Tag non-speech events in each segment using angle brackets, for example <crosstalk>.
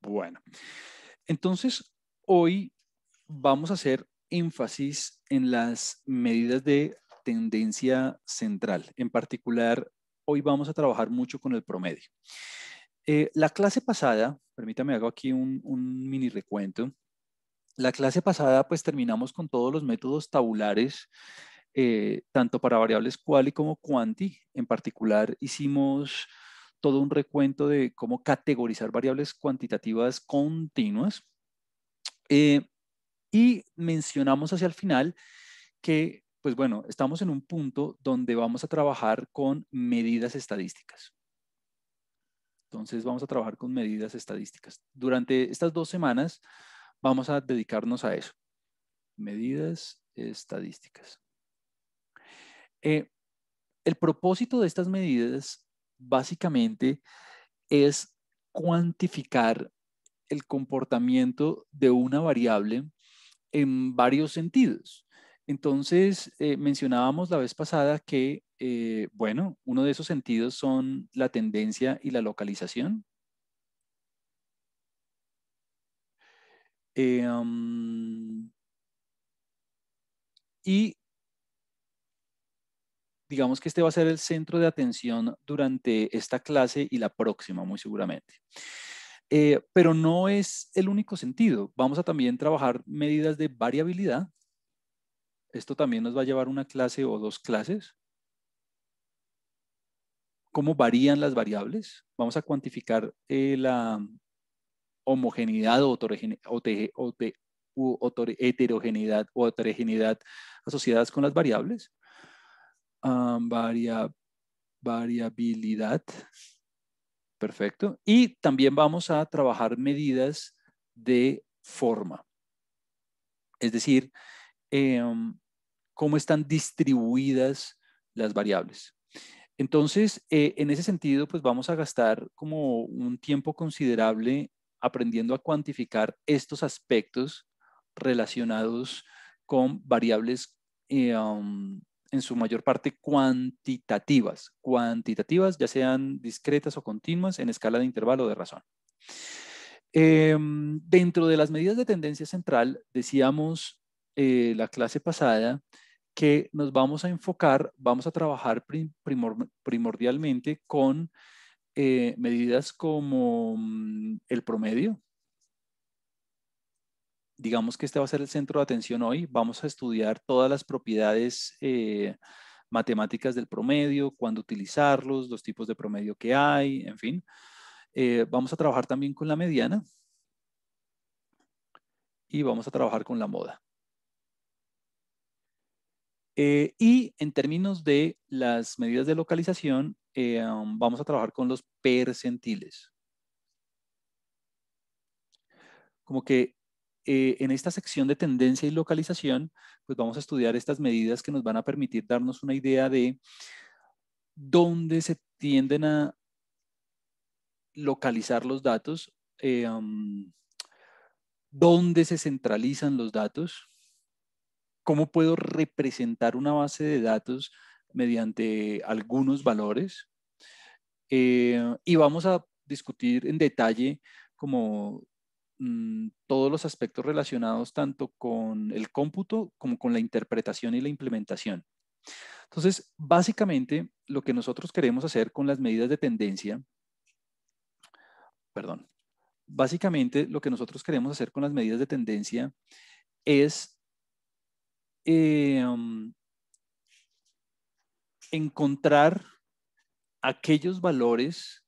Bueno, entonces hoy vamos a hacer énfasis en las medidas de tendencia central. En particular, hoy vamos a trabajar mucho con el promedio. Eh, la clase pasada, permítame, hago aquí un, mini recuento. La clase pasada, pues terminamos con todos los métodos tabulares eh, tanto para variables cual y como cuanti. En particular, hicimos todo un recuento de cómo categorizar variables cuantitativas continuas. Eh, y mencionamos hacia el final que, pues bueno, estamos en un punto donde vamos a trabajar con medidas estadísticas. Entonces vamos a trabajar con medidas estadísticas. Durante estas dos semanas vamos a dedicarnos a eso. Medidas estadísticas. Eh, el propósito de estas medidas básicamente es cuantificar el comportamiento de una variable en varios sentidos. Entonces, eh, mencionábamos la vez pasada que, eh, bueno, uno de esos sentidos son la tendencia y la localización. Em, y digamos que este va a ser el centro de atención durante esta clase y la próxima, muy seguramente. Eh, pero no es el único sentido. Vamos a también trabajar medidas de variabilidad. Esto también nos va a llevar una clase o dos clases. ¿Cómo varían las variables? Vamos a cuantificar eh, la homogeneidad o, heterogeneidad o heterogeneidad asociadas con las variables. Um, variabilidad. Perfecto. Y también vamos a trabajar medidas de forma. Es decir, em, cómo están distribuidas las variables. Entonces, eh, en ese sentido, pues vamos a gastar como un tiempo considerable aprendiendo a cuantificar estos aspectos relacionados con variables eh, um, en su mayor parte cuantitativas, cuantitativas, ya sean discretas o continuas en escala de intervalo de razón. Em, dentro de las medidas de tendencia central, decíamos eh, la clase pasada que nos vamos a enfocar, vamos a trabajar primordialmente con eh, medidas como mm, el promedio, digamos que este va a ser el centro de atención hoy. Vamos a estudiar todas las propiedades eh, matemáticas del promedio, cuándo utilizarlos, los tipos de promedio que hay, en fin. Eh, vamos a trabajar también con la mediana y vamos a trabajar con la moda. Eh, y en términos de las medidas de localización, um, vamos a trabajar con los percentiles. Como que eh, en esta sección de tendencia y localización, pues vamos a estudiar estas medidas que nos van a permitir darnos una idea de dónde se tienden a localizar los datos, eh, um, dónde se centralizan los datos, cómo puedo representar una base de datos mediante algunos valores. Eh, y vamos a discutir en detalle como Mm, todos los aspectos relacionados tanto con el cómputo como con la interpretación y la implementación. Entonces, básicamente, lo que nosotros queremos hacer con las medidas de tendencia, perdón, básicamente lo que nosotros queremos hacer con las medidas de tendencia es eh, um, encontrar aquellos valores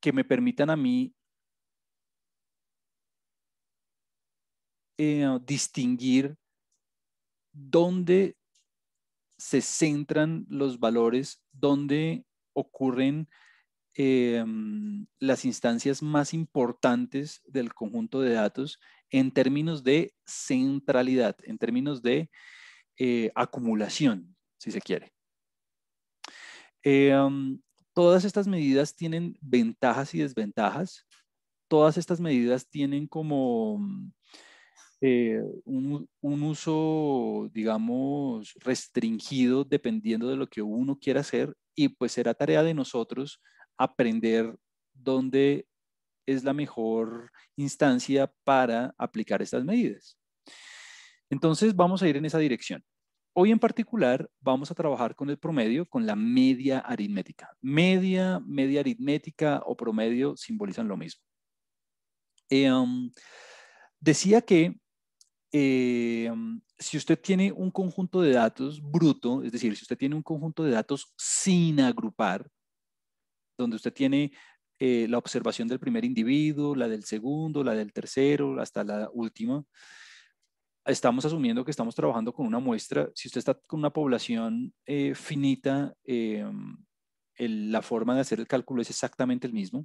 que me permitan a mí Eh, distinguir dónde se centran los valores, dónde ocurren eh, las instancias más importantes del conjunto de datos en términos de centralidad, en términos de eh, acumulación, si se quiere. Um, todas estas medidas tienen ventajas y desventajas. Todas estas medidas tienen como eh, un, uso, digamos, restringido dependiendo de lo que uno quiera hacer y pues será tarea de nosotros aprender dónde es la mejor instancia para aplicar estas medidas. Entonces vamos a ir en esa dirección. Hoy en particular vamos a trabajar con el promedio, con la media aritmética. Media, media aritmética o promedio simbolizan lo mismo. Em, decía que eh, si usted tiene un conjunto de datos bruto, es decir, si usted tiene un conjunto de datos sin agrupar, donde usted tiene eh, la observación del primer individuo, la del segundo, la del tercero, hasta la última, estamos asumiendo que estamos trabajando con una muestra. Si usted está con una población eh, finita, la forma de hacer el cálculo es exactamente el mismo.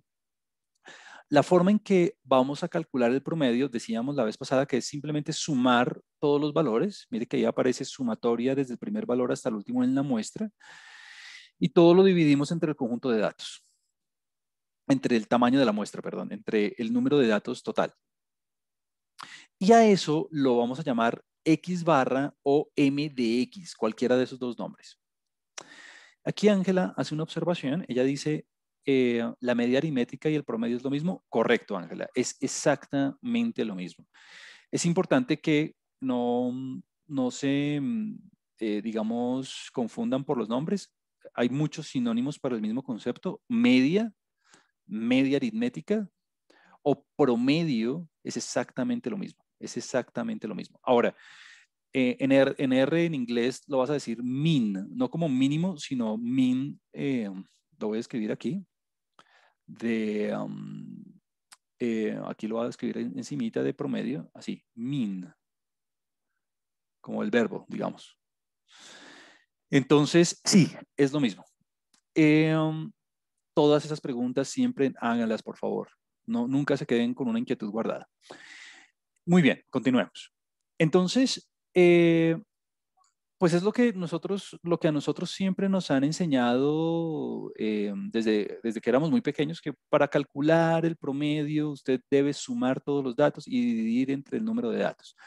La forma en que vamos a calcular el promedio, decíamos la vez pasada que es simplemente sumar todos los valores. Mire que ahí aparece sumatoria desde el primer valor hasta el último en la muestra. Y todo lo dividimos entre el conjunto de datos. Entre el tamaño de la muestra, perdón, entre el número de datos total. Y a eso lo vamos a llamar X barra o MDX. cualquiera de esos dos nombres. Aquí Ángela hace una observación, ella dice, eh, la media aritmética y el promedio es lo mismo? Correcto, Ángela, es exactamente lo mismo. Es importante que no, mm, no se, mm, eh, digamos, confundan por los nombres. Hay muchos sinónimos para el mismo concepto. Media, media aritmética o promedio es exactamente lo mismo. Es exactamente lo mismo. Ahora, eh, en, R, en, inglés lo vas a decir min, no como mínimo, sino min, lo voy a escribir aquí, de, eh, aquí lo voy a escribir en, encimita de promedio, así, min como el verbo, digamos. Entonces, sí, es lo mismo. Em, todas esas preguntas siempre háganlas, por favor. No, nunca se queden con una inquietud guardada. Muy bien, continuemos. Entonces, eh, pues es lo que nosotros, lo que a nosotros siempre nos han enseñado eh, desde, desde que éramos muy pequeños, que para calcular el promedio usted debe sumar todos los datos y dividir entre el número de datos.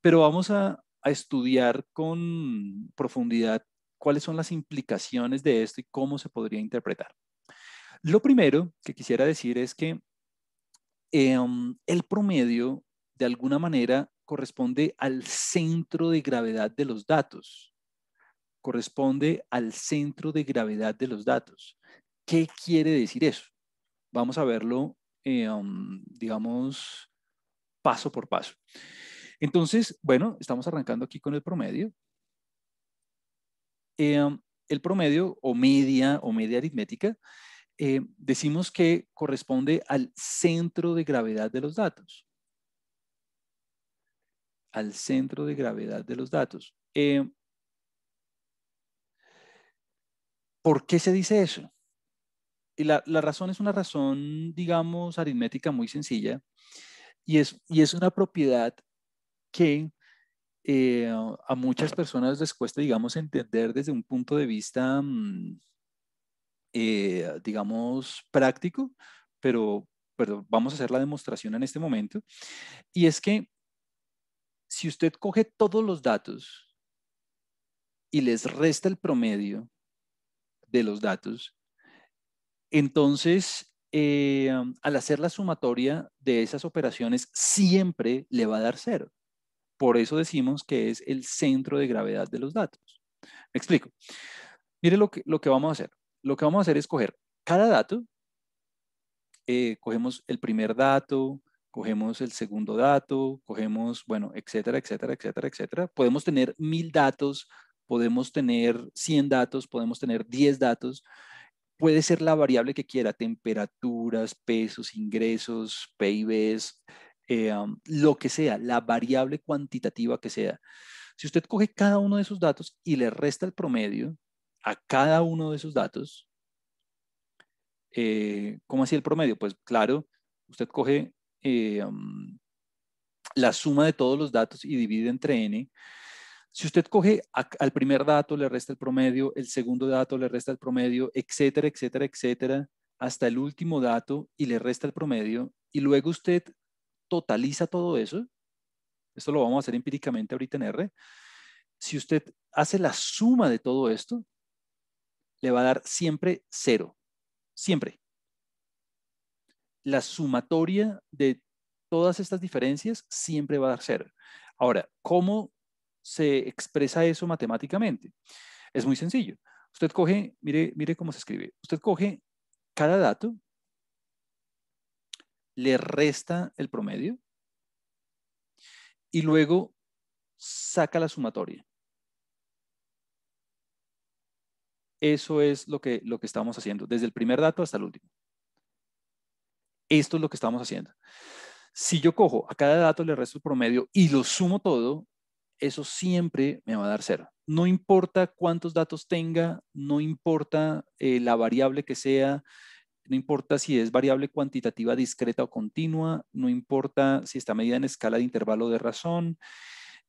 Pero vamos a, estudiar con profundidad cuáles son las implicaciones de esto y cómo se podría interpretar. Lo primero que quisiera decir es que em, el promedio, de alguna manera, corresponde al centro de gravedad de los datos. Corresponde al centro de gravedad de los datos. ¿Qué quiere decir eso? Vamos a verlo, eh, um, digamos, paso por paso. Entonces, bueno, estamos arrancando aquí con el promedio. Eh, um, el promedio o media o media aritmética, eh, decimos que corresponde al centro de gravedad de los datos al centro de gravedad de los datos. Eh, ¿Por qué se dice eso? Y la, razón es una razón, digamos, aritmética muy sencilla, y es, y es una propiedad que eh, a muchas personas les cuesta, digamos, entender desde un punto de vista, mm, eh, digamos, práctico, pero, pero vamos a hacer la demostración en este momento, y es que si usted coge todos los datos y les resta el promedio de los datos, entonces eh, al hacer la sumatoria de esas operaciones siempre le va a dar cero. Por eso decimos que es el centro de gravedad de los datos. Me explico. Mire lo que, lo que vamos a hacer. Lo que vamos a hacer es coger cada dato, eh, cogemos el primer dato, cogemos el segundo dato, cogemos, bueno, etcétera, etcétera, etcétera, etcétera. Podemos tener mil datos, podemos tener 100 datos, podemos tener 10 datos. Puede ser la variable que quiera, temperaturas, pesos, ingresos, PIBs, eh, lo que sea, la variable cuantitativa que sea. Si usted coge cada uno de esos datos y le resta el promedio a cada uno de esos datos, eh, ¿cómo así el promedio? Pues claro, usted coge eh, um, la suma de todos los datos y divide entre n. Si usted coge al primer dato, le resta el promedio, el segundo dato le resta el promedio, etcétera, etcétera, etcétera, hasta el último dato y le resta el promedio, y luego usted totaliza todo eso, esto lo vamos a hacer empíricamente ahorita en R, si usted hace la suma de todo esto, le va a dar siempre cero, siempre la sumatoria de todas estas diferencias siempre va a ser. Ahora, ¿cómo se expresa eso matemáticamente? Es muy sencillo. Usted coge, mire, mire cómo se escribe. Usted coge cada dato, le resta el promedio y luego saca la sumatoria. Eso es lo que, lo que estamos haciendo, desde el primer dato hasta el último. Esto es lo que estamos haciendo. Si yo cojo a cada dato, le resto promedio y lo sumo todo, eso siempre me va a dar cero. No importa cuántos datos tenga, no importa eh, la variable que sea, no importa si es variable cuantitativa discreta o continua, no importa si está medida en escala de intervalo de razón,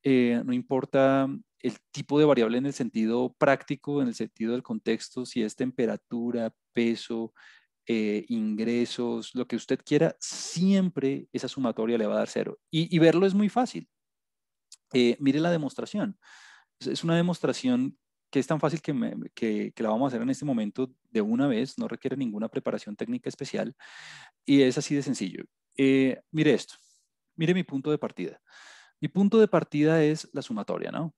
eh, no importa el tipo de variable en el sentido práctico, en el sentido del contexto, si es temperatura, peso, eh, ingresos, lo que usted quiera, siempre esa sumatoria le va a dar cero. Y, verlo es muy fácil. Eh, mire la demostración. Es, una demostración que es tan fácil que, la vamos a hacer en este momento de una vez, no requiere ninguna preparación técnica especial y es así de sencillo. Eh, mire esto, mire mi punto de partida. Mi punto de partida es la sumatoria, ¿no?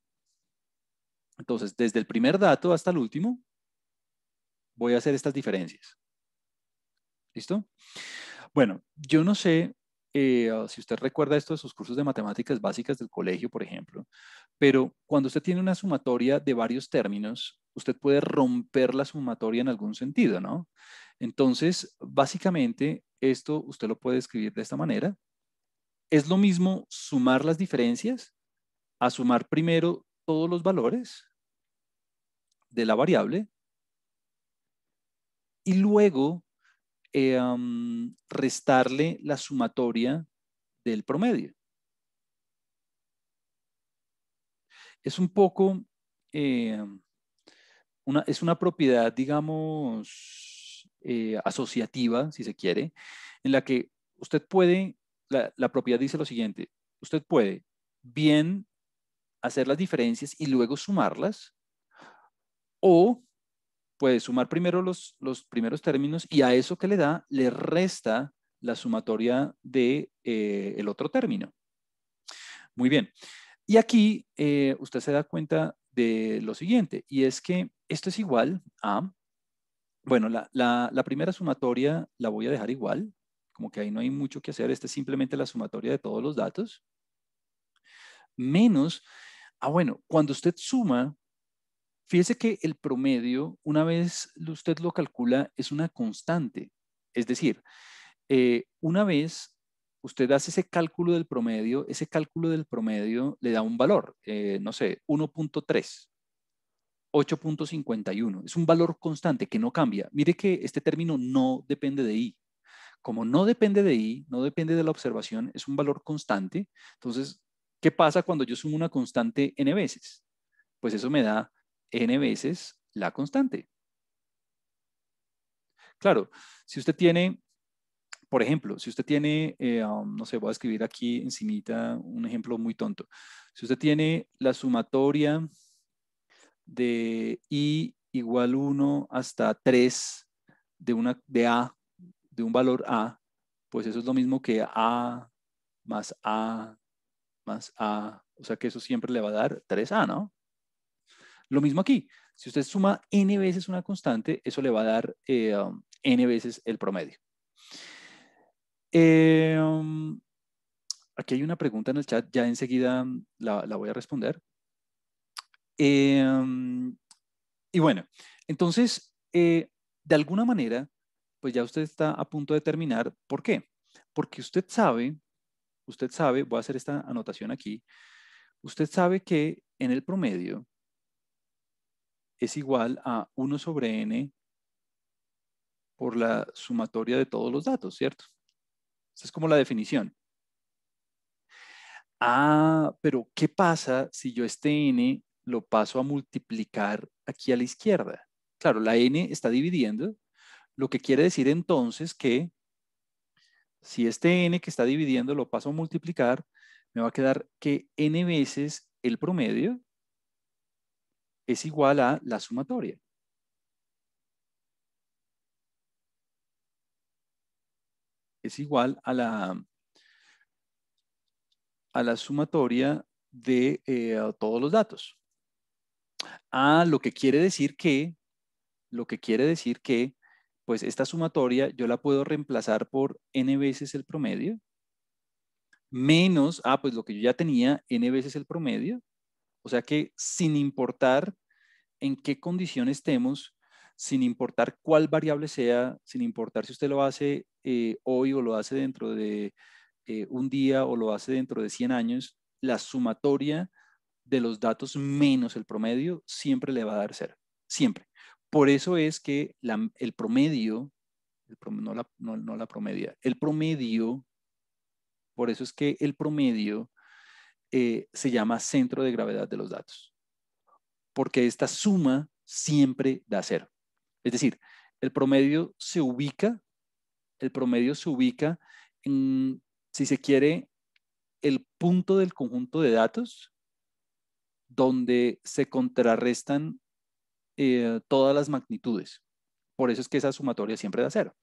Entonces, desde el primer dato hasta el último, voy a hacer estas diferencias. ¿Listo? Bueno, yo no sé eh, ah, si usted recuerda esto de sus cursos de matemáticas básicas del colegio, por ejemplo, pero cuando usted tiene una sumatoria de varios términos, usted puede romper la sumatoria en algún sentido, ¿no? Entonces, básicamente, esto usted lo puede escribir de esta manera. Es lo mismo sumar las diferencias a sumar primero todos los valores de la variable y luego eh, restarle la sumatoria del promedio. Es un poco, eh, una, es una propiedad, digamos, eh, asociativa, si se quiere, en la que usted puede, la, la propiedad dice lo siguiente, usted puede bien hacer las diferencias y luego sumarlas, o puede sumar primero los, los primeros términos y a eso que le da le resta la sumatoria del de, eh, el otro término. Muy bien. Y aquí eh, usted se da cuenta de lo siguiente, y es que esto es igual a, bueno, la, la primera sumatoria la voy a dejar igual, como que ahí no hay mucho que hacer, esta es simplemente la sumatoria de todos los datos, menos, ah bueno, cuando usted suma Fíjese que el promedio, una vez usted lo calcula, es una constante. Es decir, eh, una vez usted hace ese cálculo del promedio, ese cálculo del promedio le da un valor, eh, no sé, 1.3, 8.51. Es un valor constante que no cambia. Mire que este término no depende de I. Como no depende de I, no depende de la observación, es un valor constante. Entonces, ¿qué pasa cuando yo sumo una constante n veces? Pues eso me da n veces la constante. Claro, si usted tiene, por ejemplo, si usted tiene, eh, um, no sé, voy a escribir aquí encimita un ejemplo muy tonto. Si usted tiene la sumatoria de i igual 1 hasta 3 de, una, de a, de un valor a, pues eso es lo mismo que a más a más a, o sea que eso siempre le va a dar 3a, ¿no? Lo mismo aquí. Si usted suma n veces una constante, eso le va a dar eh, n veces el promedio. Em, aquí hay una pregunta en el chat, ya enseguida mm, la, voy a responder. Em, y bueno, entonces, eh, de alguna manera, pues ya usted está a punto de terminar. ¿Por qué? Porque usted sabe, usted sabe, voy a hacer esta anotación aquí, usted sabe que en el promedio, es igual a 1 sobre n por la sumatoria de todos los datos, ¿cierto? Esa es como la definición. Ah, pero ¿qué pasa si yo este n lo paso a multiplicar aquí a la izquierda? Claro, la n está dividiendo, lo que quiere decir entonces que si este n que está dividiendo lo paso a multiplicar, me va a quedar que n veces el promedio es igual a la sumatoria. Es igual a la, a la sumatoria de eh, todos los datos. a lo que quiere decir que, lo que quiere decir que, pues esta sumatoria yo la puedo reemplazar por n veces el promedio, menos, ah, pues lo que yo ya tenía, n veces el promedio, o sea que sin importar en qué condición estemos, sin importar cuál variable sea, sin importar si usted lo hace eh, hoy o lo hace dentro de eh, un día o lo hace dentro de 100 años, la sumatoria de los datos menos el promedio siempre le va a dar cero, siempre. Por eso es que el promedio, no la promedia, el promedio, por eso es que el promedio eh, se llama centro de gravedad de los datos, porque esta suma siempre da cero. Es decir, el promedio se ubica, el promedio se ubica en, si se quiere, el punto del conjunto de datos donde se contrarrestan eh, todas las magnitudes. Por eso es que esa sumatoria siempre da cero.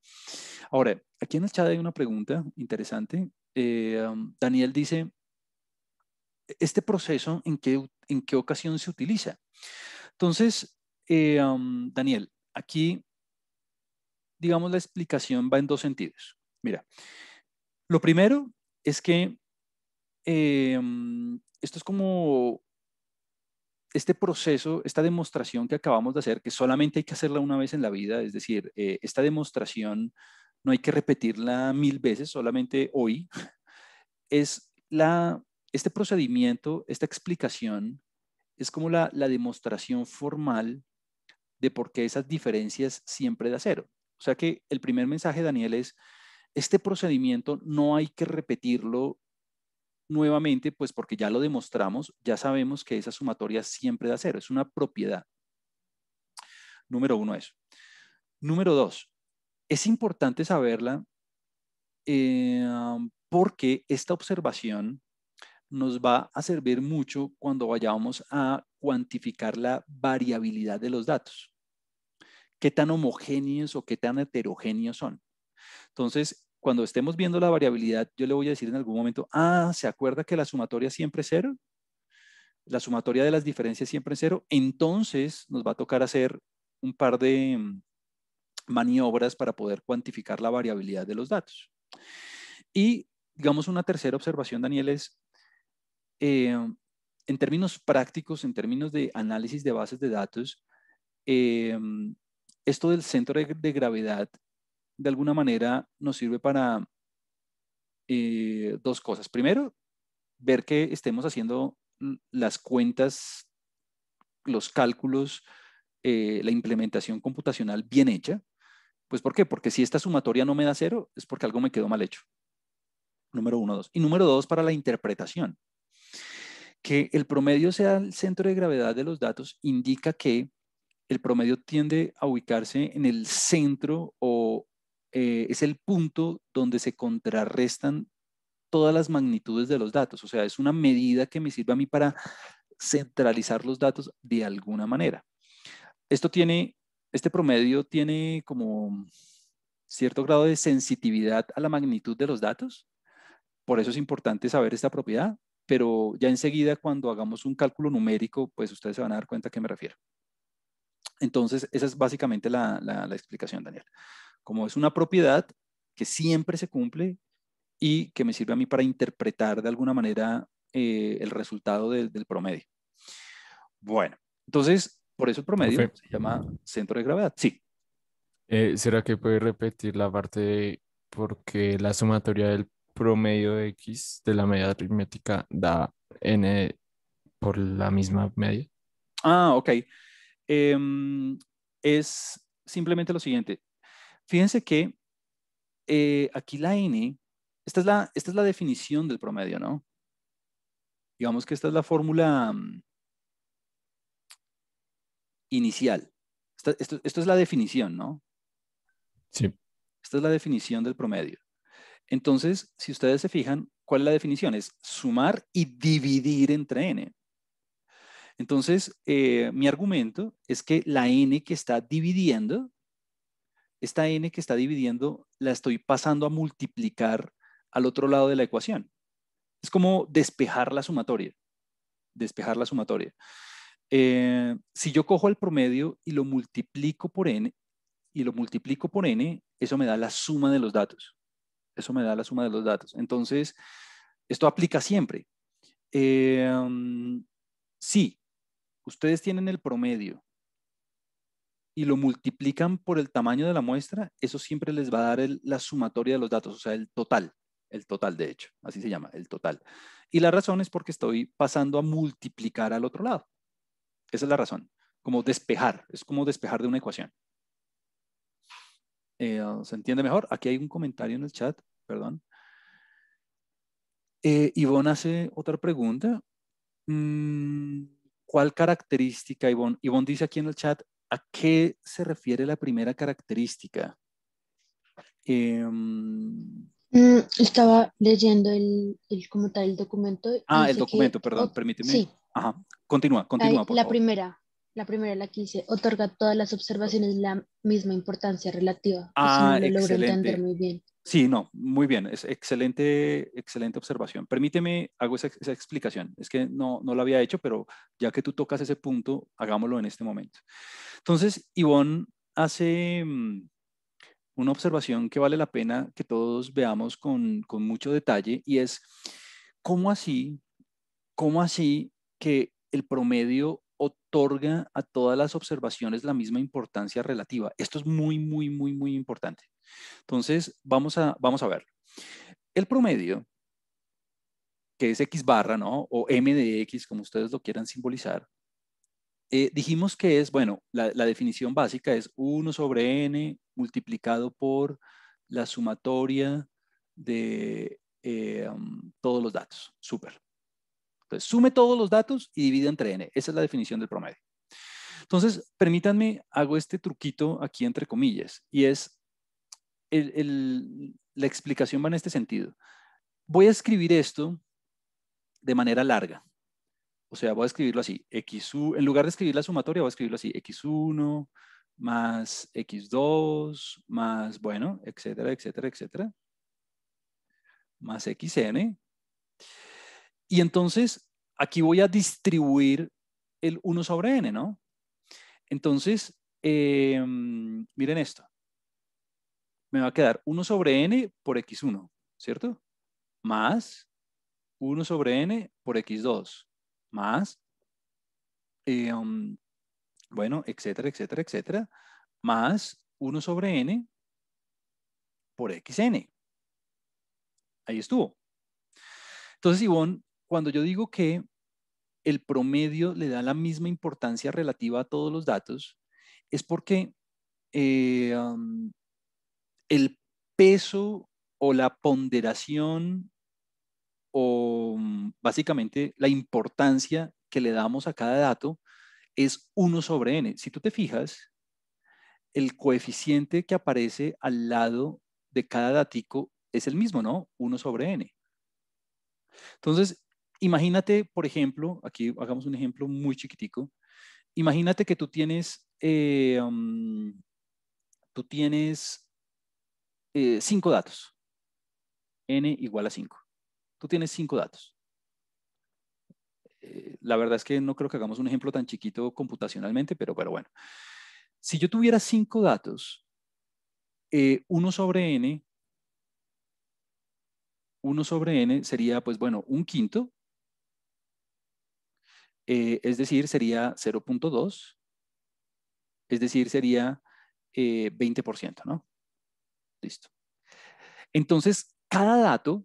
Ahora, aquí en el chat hay una pregunta interesante. Eh, um, Daniel dice, este proceso en qué, en qué ocasión se utiliza. Entonces, eh, um, Daniel, aquí, digamos, la explicación va en dos sentidos. Mira, lo primero es que eh, um, esto es como este proceso, esta demostración que acabamos de hacer, que solamente hay que hacerla una vez en la vida, es decir, eh, esta demostración no hay que repetirla mil veces, solamente hoy, <laughs> es la este procedimiento, esta explicación, es como la, demostración formal de por qué esas diferencias siempre da cero. O sea que el primer mensaje, Daniel, es, este procedimiento no hay que repetirlo nuevamente, pues porque ya lo demostramos, ya sabemos que esa sumatoria siempre da cero, es una propiedad. Número uno, es. Número dos, es importante saberla eh, porque esta observación nos va a servir mucho cuando vayamos a cuantificar la variabilidad de los datos. ¿Qué tan homogéneos o qué tan heterogéneos son? Entonces, cuando estemos viendo la variabilidad, yo le voy a decir en algún momento, ah, ¿se acuerda que la sumatoria siempre es cero? La sumatoria de las diferencias siempre es cero. Entonces, nos va a tocar hacer un par de mm, maniobras para poder cuantificar la variabilidad de los datos. Y digamos una tercera observación, Daniel, es eh, en términos prácticos, en términos de análisis de bases de datos, eh, esto del centro de, gravedad, de alguna manera, nos sirve para eh, dos cosas. Primero, ver que estemos haciendo mm, las cuentas, los cálculos, la implementación computacional bien hecha. Pues ¿por qué? Porque si esta sumatoria no me da cero, es porque algo me quedó mal hecho. Número uno, dos. Y número dos, para la interpretación. Que el promedio sea el centro de gravedad de los datos indica que el promedio tiende a ubicarse en el centro o eh, es el punto donde se contrarrestan todas las magnitudes de los datos. O sea, es una medida que me sirve a mí para centralizar los datos de alguna manera. Esto tiene, este promedio tiene como cierto grado de sensitividad a la magnitud de los datos. Por eso es importante saber esta propiedad pero ya enseguida cuando hagamos un cálculo numérico, pues ustedes se van a dar cuenta a qué me refiero. Entonces, esa es básicamente la, explicación, Daniel. Como es una propiedad que siempre se cumple y que me sirve a mí para interpretar de alguna manera eh, el resultado del promedio. Bueno, entonces, por eso el promedio se llama centro de gravedad. Sí. Eh, ¿Será que puede repetir la parte porque la sumatoria del promedio x de la media aritmética da n por la misma media? Ah, ok. Em, es simplemente lo siguiente. Fíjense que eh, aquí la n, esta es la, esta es la definición del promedio, ¿no? Digamos que esta es la fórmula mm, inicial. esto, esto es la definición, ¿no? Sí. Esta es la definición del promedio. Entonces, si ustedes se fijan, ¿cuál es la definición? Es sumar y dividir entre n. Entonces, eh, mi argumento es que la n que está dividiendo, esta n que está dividiendo, la estoy pasando a multiplicar al otro lado de la ecuación. Es como despejar la sumatoria. Despejar la sumatoria. Eh, si yo cojo el promedio y lo multiplico por n, y lo multiplico por n, eso me da la suma de los datos. Eso me da la suma de los datos. Entonces, esto aplica siempre. Em, si ustedes tienen el promedio y lo multiplican por el tamaño de la muestra, eso siempre les va a dar la sumatoria de los datos, o sea, el total, el total de hecho, así se llama, el total. Y la razón es porque estoy pasando a multiplicar al otro lado. Esa es la razón, como despejar, es como despejar de una ecuación. Eh, um, se entiende mejor. Aquí hay un comentario en el chat, perdón. Eh, Ivonne hace otra pregunta. Mm, ¿Cuál característica, Ivonne? Ivonne dice aquí en el chat, ¿a qué se refiere la primera característica? Em, mm, estaba leyendo el, el, como el documento. Ah, el documento, perdón, permíteme. Sí. Ajá. Continúa, continúa. la primera, la primera, la que otorga todas las observaciones la misma importancia relativa. Pues, ah, no lo logro entender muy bien. Sí, no, muy bien, es excelente, excelente observación. Permíteme, hago esa, explicación. Es que no, no, la había hecho, pero ya que tú tocas ese punto, hagámoslo en este momento. Entonces, Ivonne hace mm, una observación que vale la pena que todos veamos con, con mucho detalle y es, ¿cómo así, cómo así que el promedio otorga a todas las observaciones la misma importancia relativa. Esto es muy, muy, muy, muy importante. Entonces, vamos a, vamos a ver. El promedio, que es X barra, ¿no? O M de X, como ustedes lo quieran simbolizar, eh, dijimos que es, bueno, la, definición básica es 1 sobre n multiplicado por la sumatoria de eh, um, todos los datos. super sume todos los datos y divide entre n. Esa es la definición del promedio. Entonces, permítanme, hago este truquito aquí entre comillas, y es, la explicación va en este sentido. Voy a escribir esto de manera larga. O sea, voy a escribirlo así, x en lugar de escribir la sumatoria, voy a escribirlo así, x1 más x2 más, bueno, etcétera, etcétera, etcétera, más xn. Y entonces aquí voy a distribuir el 1 sobre n, ¿no? Entonces, em, miren esto. Me va a quedar 1 sobre n por x1, ¿cierto? Más 1 sobre n por x2, más, em, bueno, etcétera, etcétera, etcétera, más 1 sobre n por xn. Ahí estuvo. Entonces, Ivonne cuando yo digo que el promedio le da la misma importancia relativa a todos los datos, es porque eh, um, el peso o la ponderación o mm, básicamente la importancia que le damos a cada dato es 1 sobre n. Si tú te fijas, el coeficiente que aparece al lado de cada datico es el mismo, ¿no? 1 sobre n. Entonces, Imagínate, por ejemplo, aquí hagamos un ejemplo muy chiquitico. Imagínate que tú tienes, eh, um, tú tienes eh, cinco datos. N igual a 5. Tú tienes cinco datos. Eh, la verdad es que no creo que hagamos un ejemplo tan chiquito computacionalmente, pero, pero bueno. Si yo tuviera cinco datos, 1 sobre n 1 sobre n sería, pues bueno, un quinto, eh, es decir, sería 0.2, es decir, sería 20%, eh, ¿no? Listo. Entonces, cada dato,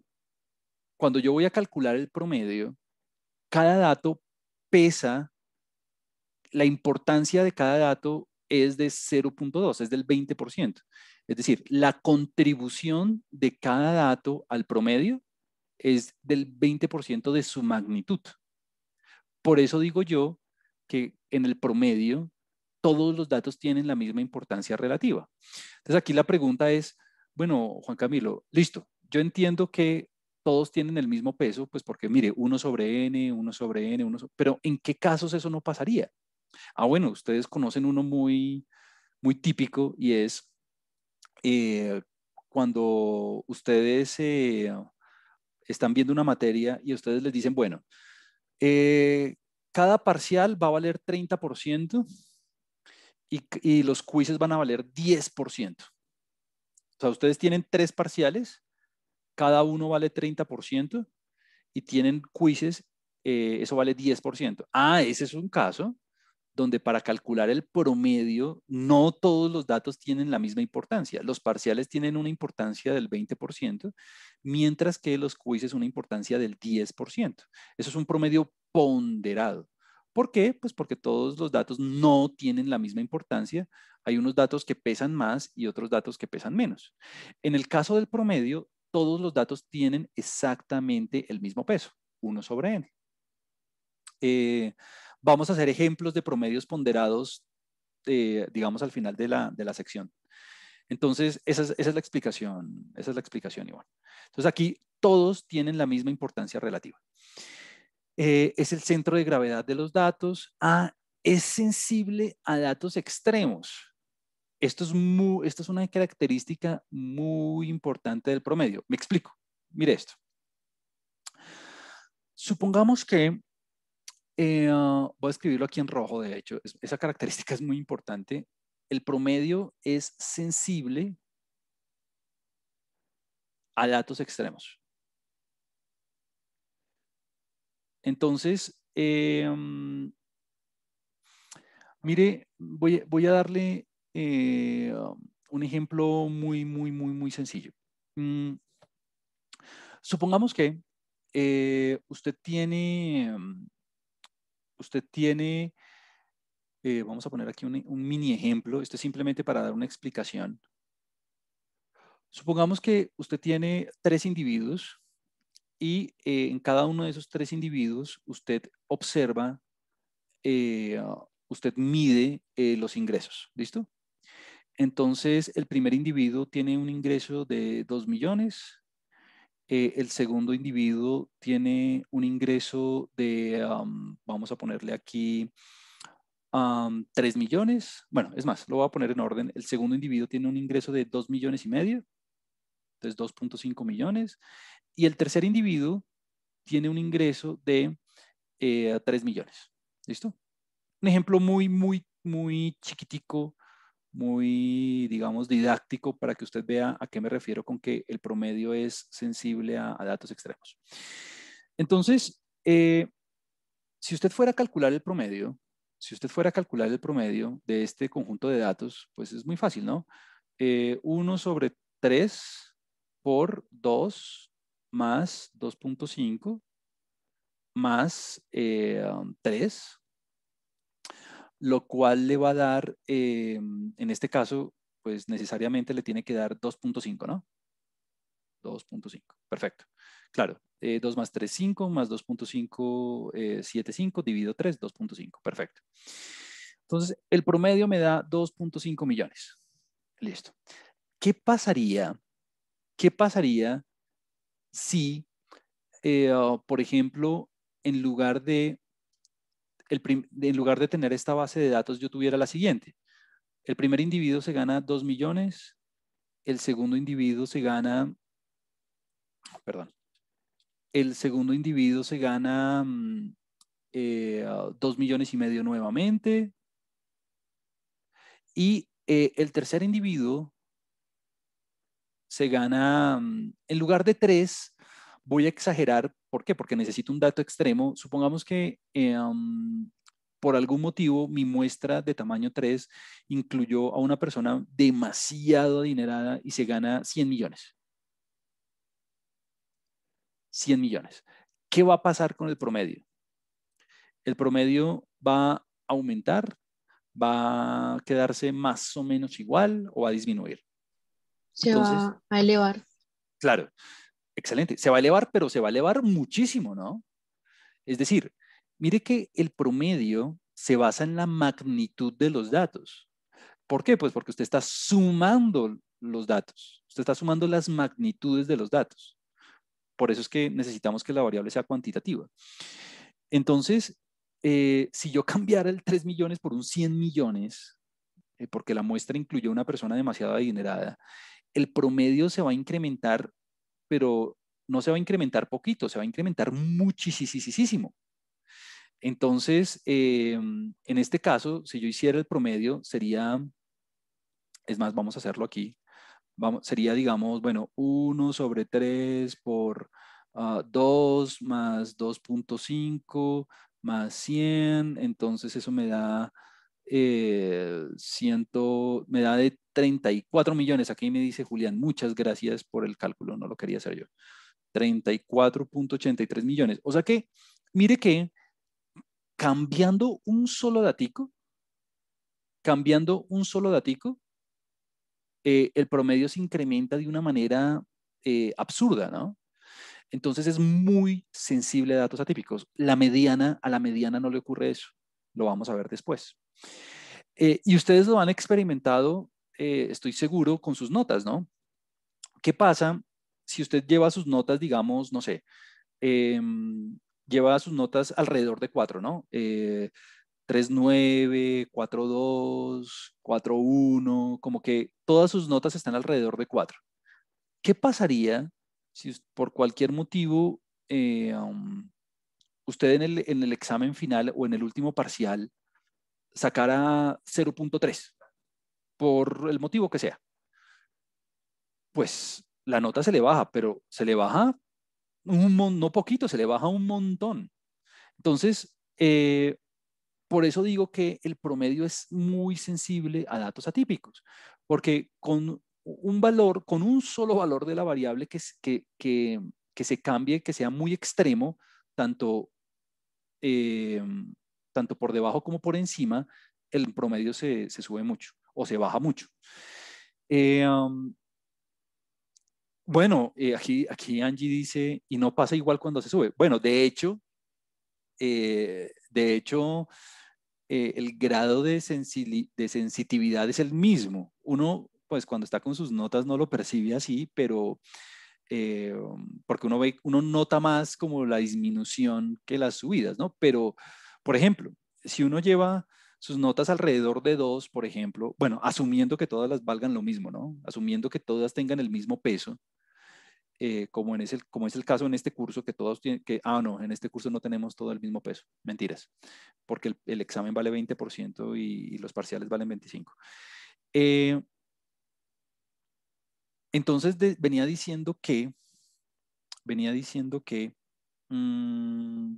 cuando yo voy a calcular el promedio, cada dato pesa, la importancia de cada dato es de 0.2, es del 20%. Es decir, la contribución de cada dato al promedio es del 20% de su magnitud. Por eso digo yo que en el promedio todos los datos tienen la misma importancia relativa. Entonces aquí la pregunta es, bueno, Juan Camilo, listo, yo entiendo que todos tienen el mismo peso, pues porque mire, uno sobre n, uno sobre n, uno sobre... Pero ¿en qué casos eso no pasaría? Ah, bueno, ustedes conocen uno muy, muy típico y es eh, cuando ustedes eh, están viendo una materia y ustedes les dicen, bueno, eh, cada parcial va a valer 30% y, los quizzes van a valer 10%. O sea, ustedes tienen tres parciales, cada uno vale 30% y tienen quizzes, eh, eso vale 10%. Ah, ese es un caso donde para calcular el promedio no todos los datos tienen la misma importancia. Los parciales tienen una importancia del 20%, mientras que los quizzes una importancia del 10%. Eso es un promedio ponderado. ¿Por qué? Pues porque todos los datos no tienen la misma importancia. Hay unos datos que pesan más y otros datos que pesan menos. En el caso del promedio, todos los datos tienen exactamente el mismo peso, uno sobre n. Eh, Vamos a hacer ejemplos de promedios ponderados, eh, digamos, al final de la, de la sección. Entonces, esa es, esa es, la explicación, esa es la explicación, Iván. Entonces, aquí todos tienen la misma importancia relativa. Eh, es el centro de gravedad de los datos. Ah, es sensible a datos extremos. Esto es, muy, esto es una característica muy importante del promedio. Me explico. Mire esto. Supongamos que eh, ah, voy a escribirlo aquí en rojo, de hecho. esa característica es muy importante. El promedio es sensible a datos extremos. Entonces, em, mire, voy, a darle eh, un ejemplo muy, muy, muy, muy sencillo. Mm, supongamos que eh, usted tiene em, usted tiene, eh, vamos a poner aquí un, mini ejemplo, esto es simplemente para dar una explicación. Supongamos que usted tiene tres individuos y eh, en cada uno de esos tres individuos usted observa, eh, usted mide los ingresos, ¿listo? Entonces, el primer individuo tiene un ingreso de 2 millones, eh, el segundo individuo tiene un ingreso de, vamos a ponerle aquí, tres 3 millones. Bueno, es más, lo voy a poner en orden. El segundo individuo tiene un ingreso de 2 millones y medio, entonces 2.5 millones. Y el tercer individuo tiene un ingreso de 3 eh, millones. ¿Listo? Un ejemplo muy, muy, muy chiquitico muy, digamos, didáctico para que usted vea a qué me refiero con que el promedio es sensible a, datos extremos. Entonces, eh, si usted fuera a calcular el promedio, si usted fuera a calcular el promedio de este conjunto de datos, pues es muy fácil, ¿no? 1 eh, sobre 3 por 2 más 2.5 más eh, 3 lo cual le va a dar, em, en este caso, pues necesariamente le tiene que dar 2.5, ¿no? 2.5, perfecto. Claro, 2 eh, más 3, 5, más 2.5, eh, 7, 5, dividido 3, 2.5, perfecto. Entonces, el promedio me da 2.5 millones. Listo. ¿Qué pasaría, qué pasaría si, eh, por ejemplo, en lugar de en lugar de tener esta base de datos, yo tuviera la siguiente. El primer individuo se gana 2 millones, el segundo individuo se gana, perdón, el segundo individuo se gana mm, eh, 2 millones y medio nuevamente, y eh, el tercer individuo se gana, mm, en lugar de 3, voy a exagerar, ¿por qué? Porque necesito un dato extremo. Supongamos que eh, por algún motivo mi muestra de tamaño 3 incluyó a una persona demasiado adinerada y se gana 100 millones. 100 millones. ¿Qué va a pasar con el promedio? El promedio va a aumentar, va a quedarse más o menos igual o va a disminuir. Se va a elevar. Claro excelente, se va a elevar, pero se va a elevar muchísimo, ¿no? Es decir, mire que el promedio se basa en la magnitud de los datos. ¿Por qué? Pues porque usted está sumando los datos, usted está sumando las magnitudes de los datos. Por eso es que necesitamos que la variable sea cuantitativa. Entonces, eh, si yo <laughs> cambiara el 3 millones por un 100 millones, eh, porque la muestra incluyó una persona demasiado adinerada, el promedio se va a incrementar pero no se va a incrementar poquito, se va a incrementar muchísimo. Entonces, eh, en este caso, si yo hiciera el promedio, sería, es más, vamos a hacerlo aquí, sería, digamos, bueno, 1 sobre 3 por 2 ah, más 2.5 más 100, entonces eso me da, 100, eh, me da de 34 millones. Aquí me dice Julián, muchas gracias por el cálculo, no lo quería hacer yo. 34.83 millones. O sea que, mire que cambiando un solo datico, cambiando un solo datico, eh, el promedio se incrementa de una manera eh, absurda, ¿no? Entonces es muy sensible a datos atípicos. La mediana, a la mediana no le ocurre eso. Lo vamos a ver después. Eh, y ustedes lo han experimentado eh, estoy seguro, con sus notas, ¿no? ¿Qué pasa si usted lleva sus notas, digamos, no sé, em, lleva sus notas alrededor de cuatro, ¿no? Eh, 3.9, 4.2, 4.1, como que todas sus notas están alrededor de 4. ¿Qué pasaría si por cualquier motivo eh, um, usted en el, en el, examen final o en el último parcial sacara 0.3 por el motivo que sea, pues la nota se le baja, pero se le baja un no poquito, se le baja un montón. Entonces, eh, por eso digo que el promedio es muy sensible a datos atípicos, porque con un valor, con un solo valor de la variable que, que, se cambie, que sea muy extremo, tanto, eh, tanto por debajo como por encima, el promedio se sube mucho o se baja mucho. Eh, um, bueno, eh, aquí, aquí Angie dice, y no pasa igual cuando se sube. Bueno, de hecho, eh, de hecho, el grado de, sensitividad es el mismo. Uno, pues cuando está con sus notas no lo percibe así, pero, um, porque uno, ve, uno nota más como la disminución que las subidas, ¿no? Pero, por ejemplo, si uno lleva sus notas alrededor de dos, por ejemplo, bueno, asumiendo que todas las valgan lo mismo, ¿no? Asumiendo que todas tengan el mismo peso, eh, como, en como es el caso en este curso, que todos tienen, que, ah, no, en este curso no tenemos todo el mismo peso, mentiras, porque el, examen vale 20% y, los parciales valen 25%. Eh, entonces venía diciendo que, venía diciendo que, mm,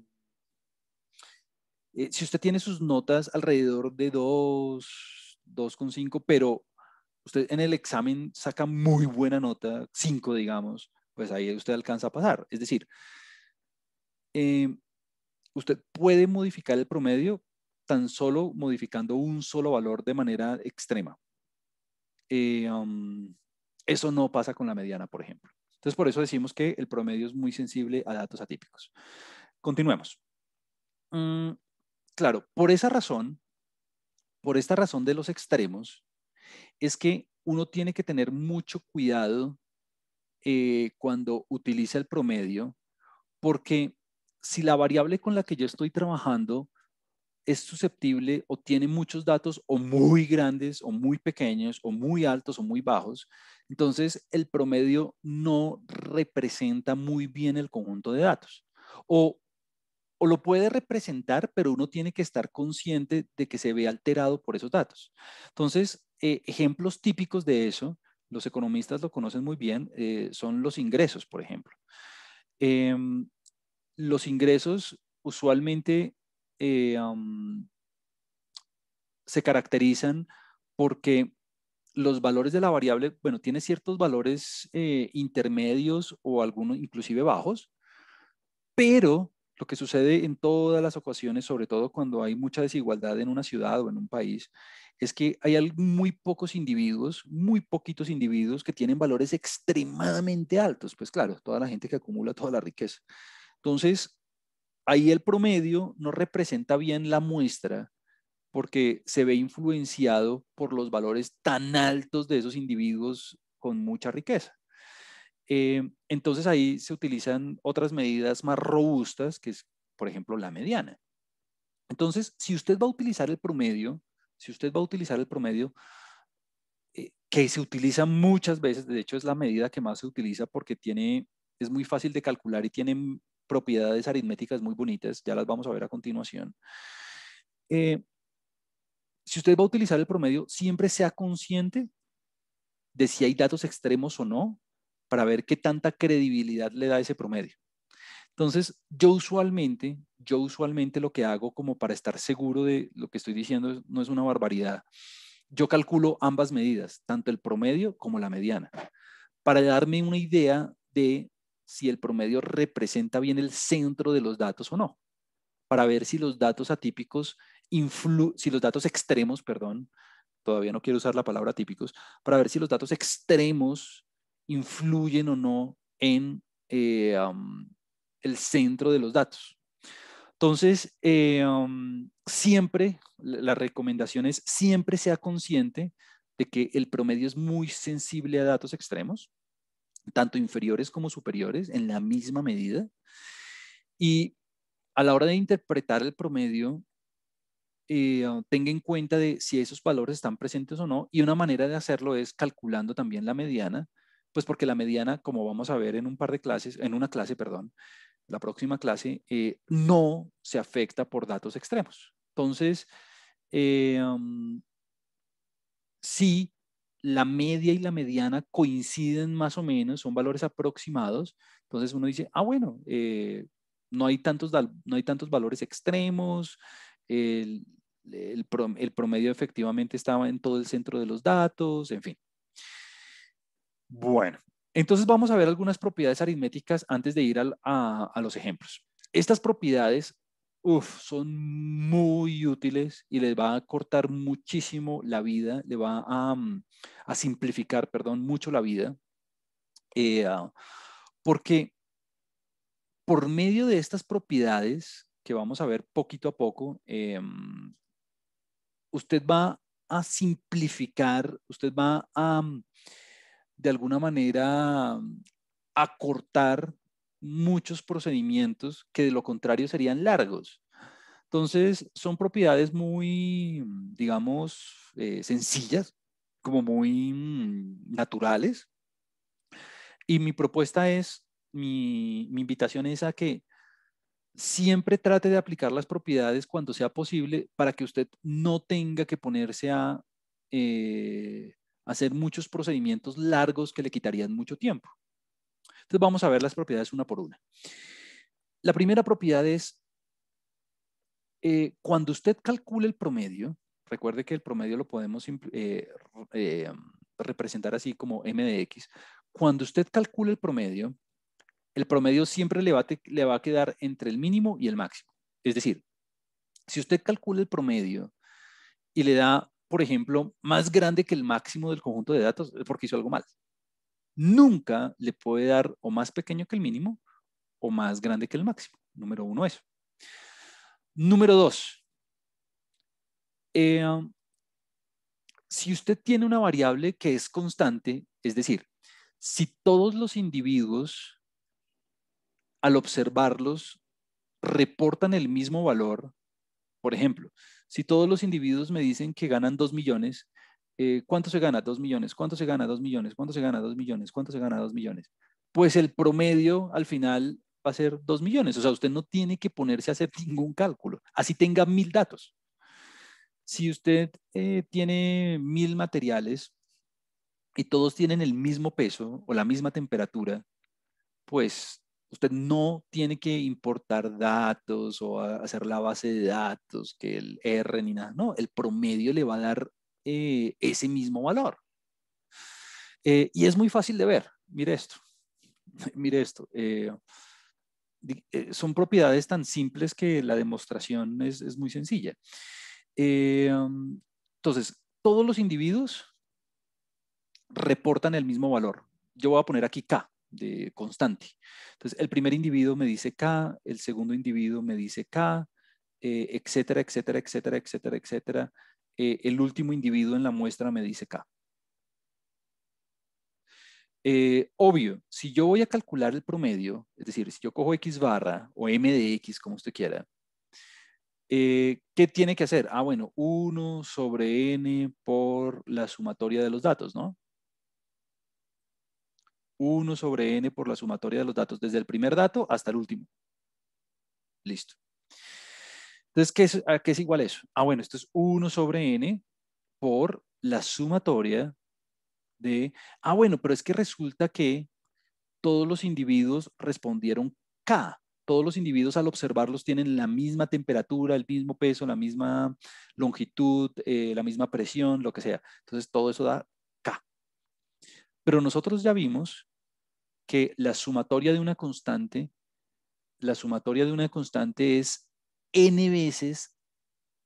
eh, si usted tiene sus notas alrededor de 2, 2,5, pero usted en el examen saca muy buena nota, 5 digamos, pues ahí usted alcanza a pasar. Es decir, em, usted puede modificar el promedio tan solo modificando un solo valor de manera extrema. Eh, eso no pasa con la mediana, por ejemplo. Entonces, por eso decimos que el promedio es muy sensible a datos atípicos. Continuemos. Mm, claro, por esa razón, por esta razón de los extremos, es que uno tiene que tener mucho cuidado eh, cuando utiliza el promedio, porque si la variable con la que yo estoy trabajando es susceptible o tiene muchos datos o muy grandes o muy pequeños o muy altos o muy bajos, entonces el promedio no representa muy bien el conjunto de datos. O o lo puede representar, pero uno tiene que estar consciente de que se ve alterado por esos datos. Entonces, eh, ejemplos típicos de eso, los economistas lo conocen muy bien, eh, son los ingresos, por ejemplo. Em, los ingresos usualmente eh, se caracterizan porque los valores de la variable, bueno, tiene ciertos valores intermedios o algunos inclusive bajos, pero lo que sucede en todas las ocasiones, sobre todo cuando hay mucha desigualdad en una ciudad o en un país, es que hay muy pocos individuos, muy poquitos individuos que tienen valores extremadamente altos. Pues claro, toda la gente que acumula toda la riqueza. Entonces, ahí el promedio no representa bien la muestra porque se ve influenciado por los valores tan altos de esos individuos con mucha riqueza. Eh, entonces ahí se utilizan otras medidas más robustas, que es, por ejemplo, la mediana. Entonces, si usted va a utilizar el promedio, si usted va a utilizar el promedio, eh, que se utiliza muchas veces, de hecho es la medida que más se utiliza porque tiene, es muy fácil de calcular y tiene propiedades aritméticas muy bonitas, ya las vamos a ver a continuación. Eh, si usted va a utilizar el promedio, siempre sea consciente de si hay datos extremos o no, para ver qué tanta credibilidad le da ese promedio. Entonces, yo usualmente, yo usualmente lo que hago como para estar seguro de lo que estoy diciendo no es una barbaridad. Yo calculo ambas medidas, tanto el promedio como la mediana, para darme una idea de si el promedio representa bien el centro de los datos o no, para ver si los datos atípicos, influ si los datos extremos, perdón, todavía no quiero usar la palabra atípicos, para ver si los datos extremos influyen o no en eh, el centro de los datos. Entonces, eh, siempre, la recomendación es siempre sea consciente de que el promedio es muy sensible a datos extremos, tanto inferiores como superiores, en la misma medida. Y a la hora de interpretar el promedio, eh, tenga en cuenta de si esos valores están presentes o no. Y una manera de hacerlo es calculando también la mediana pues porque la mediana, como vamos a ver en un par de clases, en una clase, perdón, la próxima clase, eh, no se afecta por datos extremos. Entonces, eh, mm, si la media y la mediana coinciden más o menos, son valores aproximados, entonces uno dice, ah, bueno, eh, no, hay tantos, no hay tantos valores extremos, el, el promedio efectivamente estaba en todo el centro de los datos, en fin. Bueno, entonces vamos a ver algunas propiedades aritméticas antes de ir a, los ejemplos. Estas propiedades son muy útiles y les va a cortar muchísimo la vida, le va a, mm, simplificar, perdón, mucho la vida, eh, ah, porque por medio de estas propiedades que vamos a ver poquito a poco, eh, mm, usted va a simplificar, usted va a... Mm, de alguna manera mm, acortar muchos procedimientos que de lo contrario serían largos. Entonces, son propiedades muy, mm, digamos, eh, sencillas, como muy mm, naturales. Y mi propuesta es, mi, invitación es a que siempre trate de aplicar las propiedades cuando sea posible para que usted no tenga que ponerse a eh, hacer muchos procedimientos largos que le quitarían mucho tiempo. Entonces vamos a ver las propiedades una por una. La primera propiedad es, eh, cuando usted calcule el promedio, recuerde que el promedio lo podemos eh, eh, representar así como m de x, cuando usted calcule el promedio, el promedio siempre le va, le va a quedar entre el mínimo y el máximo. Es decir, si usted calcula el promedio y le da por ejemplo, más grande que el máximo del conjunto de datos eh, porque hizo algo mal. Nunca le puede dar o más pequeño que el mínimo o más grande que el máximo. Número uno, eso. Número dos, eh, si usted tiene una variable que es constante, es decir, si todos los individuos al observarlos reportan el mismo valor, por ejemplo, si todos los individuos me dicen que ganan 2 eh, millones, ¿cuánto se gana? 2 millones, ¿cuánto se gana? 2 millones, ¿cuánto se gana? 2 millones, ¿cuánto se gana? 2 millones. Pues el promedio al final va a ser 2 millones. O sea, usted no tiene que ponerse a hacer <laughs> ningún cálculo, así tenga mil datos. Si usted eh, tiene mil materiales y todos tienen el mismo peso o la misma temperatura, pues usted no tiene que importar datos o hacer la base de datos, que el R ni nada, no, el promedio le va a dar eh, ese mismo valor. Eh, y es muy fácil de ver, mire esto, <laughs> mire esto. Eh, son propiedades tan simples que la demostración es, es muy sencilla. entonces, todos los individuos reportan el mismo valor. Yo voy a poner aquí K, de constante. Entonces, el primer individuo me dice K, el segundo individuo me dice K, eh, etcétera, etcétera, etcétera, etcétera, etcétera. Eh, el último individuo en la muestra me dice K. Eh, obvio, si yo voy a calcular el promedio, es decir, si yo cojo X barra o M de X, como usted quiera, ¿qué tiene que hacer? Ah, bueno, 1 sobre n por la sumatoria de los datos, ¿no? 1 sobre n por la sumatoria de los datos desde el primer dato hasta el último. Listo. Entonces, ¿qué es, ¿a igual eso? Ah, bueno, esto es 1 sobre n por la sumatoria de... Ah, bueno, pero es que resulta que todos los individuos respondieron K. Todos los individuos al observarlos tienen la misma temperatura, el mismo peso, la misma longitud, eh, la misma presión, lo que sea. Entonces, todo eso da K. Pero nosotros ya vimos que la sumatoria de una constante, la sumatoria de una constante es n veces,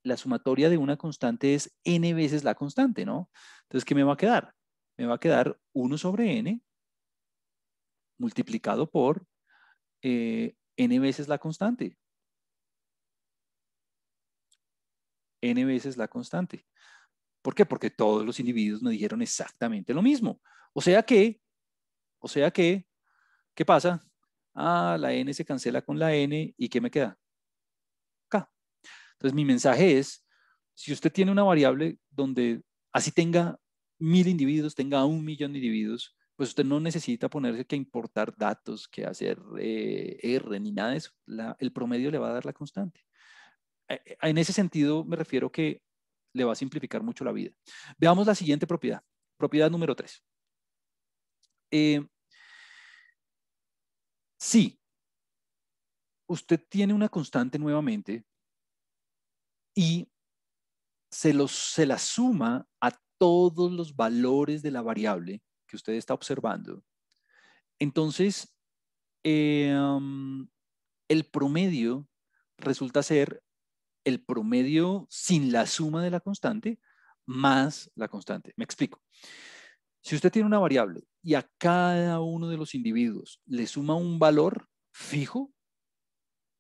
la sumatoria de una constante es n veces la constante, ¿no? Entonces, ¿qué me va a quedar? Me va a quedar 1 sobre n multiplicado por eh, n veces la constante. n veces la constante. ¿Por qué? Porque todos los individuos me dijeron exactamente lo mismo. O sea que, o sea que ¿Qué pasa? Ah, la N se cancela con la N y ¿qué me queda? K. Entonces mi mensaje es, si usted tiene una variable donde así tenga mil individuos, tenga un millón de individuos, pues usted no necesita ponerse que importar datos, que hacer eh, R ni nada de eso. el promedio le va a dar la constante. Eh, eh, en ese sentido me refiero que le va a simplificar mucho la vida. Veamos la siguiente propiedad, propiedad número 3. Eh, si usted tiene una constante nuevamente y se, la suma a todos los valores de la variable que usted está observando, entonces em, el promedio resulta ser el promedio sin la suma de la constante más la constante. Me explico. Si usted tiene una variable y a cada uno de los individuos le suma un valor fijo,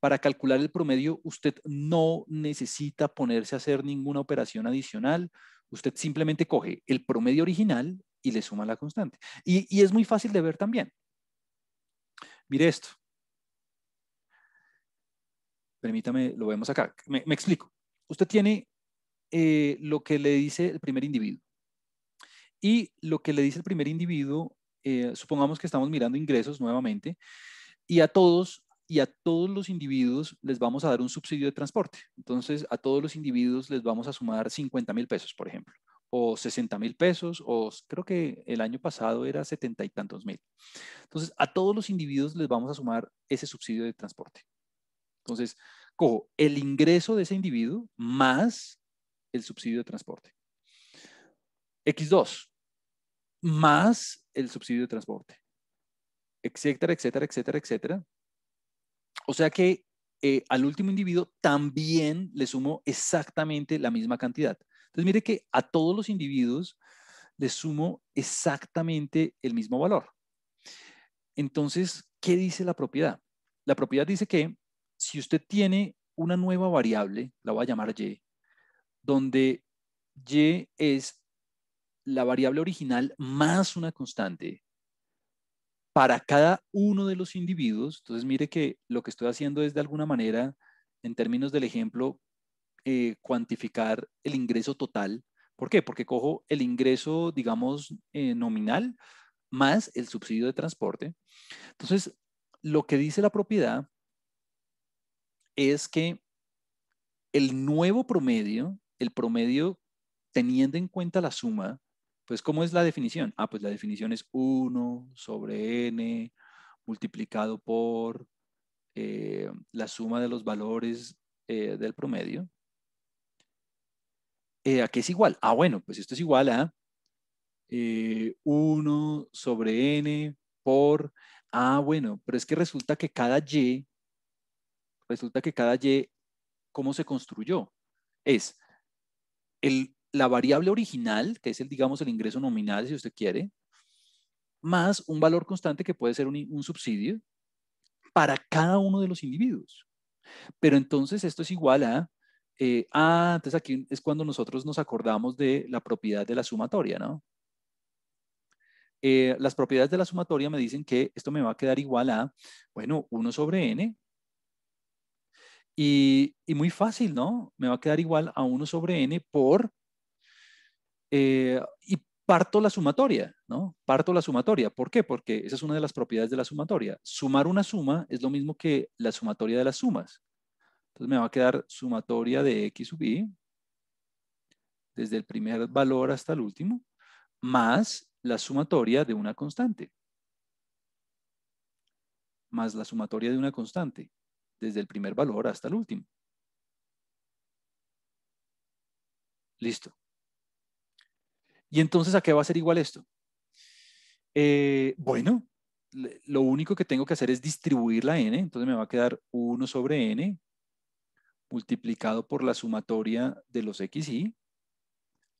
para calcular el promedio usted no necesita ponerse a hacer ninguna operación adicional. Usted simplemente coge el promedio original y le suma la constante. Y, es muy fácil de ver también. Mire esto. Permítame, lo vemos acá. Me, explico. Usted tiene eh, lo que le dice el primer individuo. Y lo que le dice el primer individuo, eh, supongamos que estamos mirando ingresos nuevamente, y a todos y a todos los individuos les vamos a dar un subsidio de transporte. Entonces, a todos los individuos les vamos a sumar 50 mil pesos, por ejemplo, o 60 mil pesos, o creo que el año pasado era 70 y tantos mil. Entonces, a todos los individuos les vamos a sumar ese subsidio de transporte. Entonces, cojo el ingreso de ese individuo más el subsidio de transporte. X2, más el subsidio de transporte, etcétera, etcétera, etcétera, etcétera. O sea que eh, al último individuo también le sumo exactamente la misma cantidad. Entonces, mire que a todos los individuos le sumo exactamente el mismo valor. Entonces, ¿qué dice la propiedad? La propiedad dice que si usted tiene una nueva variable, la voy a llamar y, donde y es la variable original más una constante para cada uno de los individuos. Entonces, mire que lo que estoy haciendo es de alguna manera, en términos del ejemplo, eh, cuantificar el ingreso total. ¿Por qué? Porque cojo el ingreso, digamos, eh, nominal más el subsidio de transporte. Entonces, lo que dice la propiedad es que el nuevo promedio, el promedio teniendo en cuenta la suma pues, ¿cómo es la definición? Ah, pues la definición es 1 sobre n multiplicado por eh, la suma de los valores eh, del promedio. Eh, ¿A qué es igual? Ah, bueno, pues esto es igual a 1 sobre n por... Ah, bueno, pero es que resulta que cada y, resulta que cada y, ¿cómo se construyó? Es el la variable original, que es el, digamos, el ingreso nominal, si usted quiere, más un valor constante que puede ser un, subsidio para cada uno de los individuos. Pero entonces esto es igual a, eh, ah, entonces aquí es cuando nosotros nos acordamos de la propiedad de la sumatoria, ¿no? Eh, las propiedades de la sumatoria me dicen que esto me va a quedar igual a, bueno, 1 sobre n. y muy fácil, ¿no? Me va a quedar igual a 1 sobre n por eh, y parto la sumatoria, ¿no? Parto la sumatoria. ¿Por qué? Porque esa es una de las propiedades de la sumatoria. Sumar una suma es lo mismo que la sumatoria de las sumas. Entonces me va a quedar sumatoria de x sub y, desde el primer valor hasta el último, más la sumatoria de una constante. Más la sumatoria de una constante, desde el primer valor hasta el último. Listo. ¿Y entonces a qué va a ser igual esto? Eh, bueno, lo único que tengo que hacer es distribuir la n, entonces me va a quedar 1 sobre n multiplicado por la sumatoria de los x, y,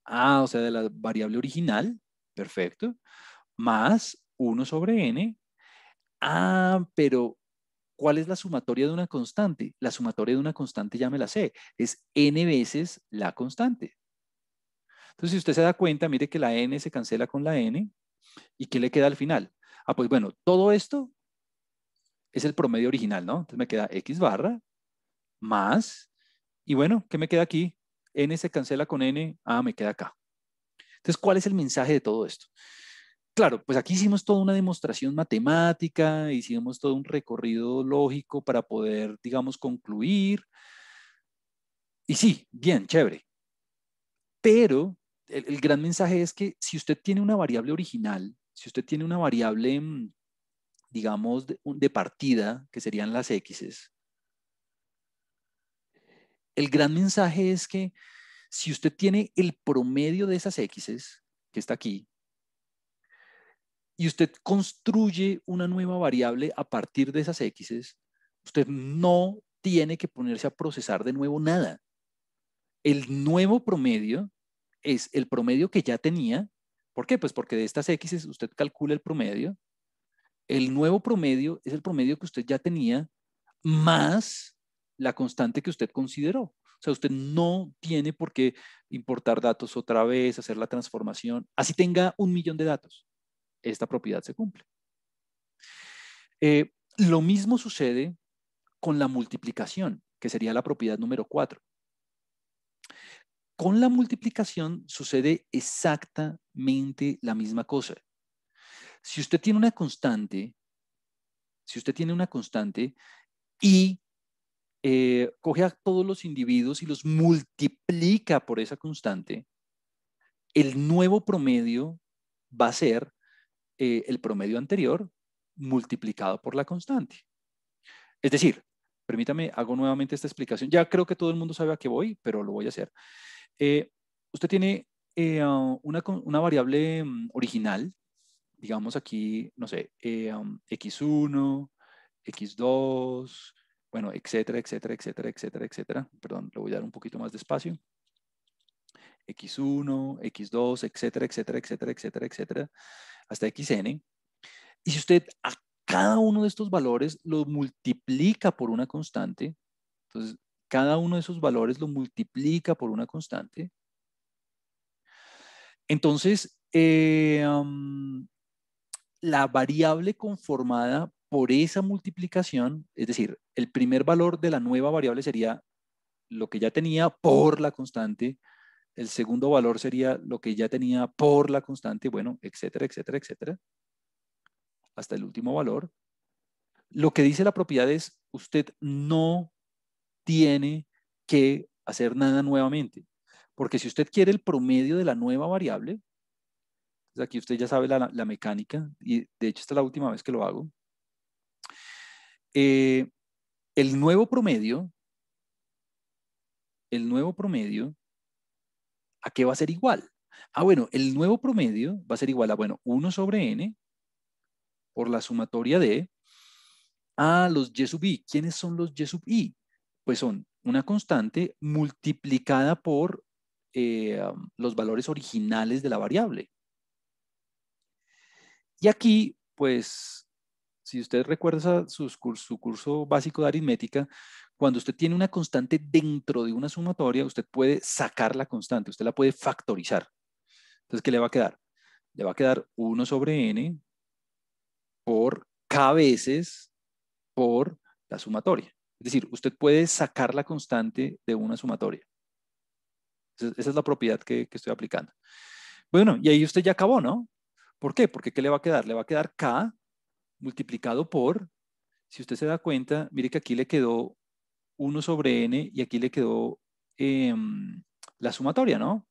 ah, o sea, de la variable original, perfecto, más 1 sobre n, ah, pero ¿cuál es la sumatoria de una constante? La sumatoria de una constante ya me la sé, es n veces la constante. Entonces, si usted se da cuenta, mire que la N se cancela con la N. ¿Y qué le queda al final? Ah, pues bueno, todo esto es el promedio original, ¿no? Entonces me queda X barra más. Y bueno, ¿qué me queda aquí? N se cancela con N. Ah, me queda acá. Entonces, ¿cuál es el mensaje de todo esto? Claro, pues aquí hicimos toda una demostración matemática, hicimos todo un recorrido lógico para poder, digamos, concluir. Y sí, bien, chévere. Pero el, gran mensaje es que si usted tiene una variable original, si usted tiene una variable, mm, digamos, de, partida, que serían las X's, el gran mensaje es que si usted tiene el promedio de esas X's que está aquí, y usted construye una nueva variable a partir de esas X's, usted no tiene que ponerse a procesar de nuevo nada. El nuevo promedio es el promedio que ya tenía. ¿Por qué? Pues porque de estas X usted calcula el promedio. El nuevo promedio es el promedio que usted ya tenía más la constante que usted consideró. O sea, usted no tiene por qué importar datos otra vez, hacer la transformación. Así tenga un millón de datos. Esta propiedad se cumple. Eh, lo mismo sucede con la multiplicación, que sería la propiedad número 4. Con la multiplicación sucede exactamente la misma cosa. Si usted tiene una constante, si usted tiene una constante y eh, coge a todos los individuos y los multiplica por esa constante, el nuevo promedio va a ser eh, el promedio anterior multiplicado por la constante. Es decir, permítame, hago nuevamente esta explicación. Ya creo que todo el mundo sabe a qué voy, pero lo voy a hacer. Eh, usted tiene eh, um, una, variable mm, original, digamos aquí, no sé, x1, eh, um, x2, bueno, etcétera, etcétera, etcétera, etcétera, etcétera. Perdón, le voy a dar un poquito más despacio. x1, x2, etcétera, etcétera, etcétera, etcétera, etcétera, hasta xn. Y si usted a cada uno de estos valores lo multiplica por una constante, entonces cada uno de esos valores lo multiplica por una constante. Entonces, eh, la variable conformada por esa multiplicación, es decir, el primer valor de la nueva variable sería lo que ya tenía por la constante, el segundo valor sería lo que ya tenía por la constante, bueno, etcétera, etcétera, etcétera, hasta el último valor. Lo que dice la propiedad es, usted no tiene que hacer nada nuevamente. Porque si usted quiere el promedio de la nueva variable, pues aquí usted ya sabe la, mecánica, y de hecho esta es la última vez que lo hago, eh, el nuevo promedio, el nuevo promedio, ¿a qué va a ser igual? Ah, bueno, el nuevo promedio va a ser igual a, bueno, 1 sobre n por la sumatoria de a los y sub i. ¿Quiénes son los y sub i? pues son una constante multiplicada por eh, los valores originales de la variable. Y aquí, pues, si usted recuerda su, su curso básico de aritmética, cuando usted tiene una constante dentro de una sumatoria, usted puede sacar la constante, usted la puede factorizar. Entonces, ¿qué le va a quedar? Le va a quedar 1 sobre n por k veces por la sumatoria. Es decir, usted puede sacar la constante de una sumatoria. Esa es la propiedad que, estoy aplicando. Bueno, y ahí usted ya acabó, ¿no? ¿Por qué? Porque ¿qué le va a quedar? Le va a quedar K multiplicado por, si usted se da cuenta, mire que aquí le quedó 1 sobre N y aquí le quedó em, la sumatoria, ¿no?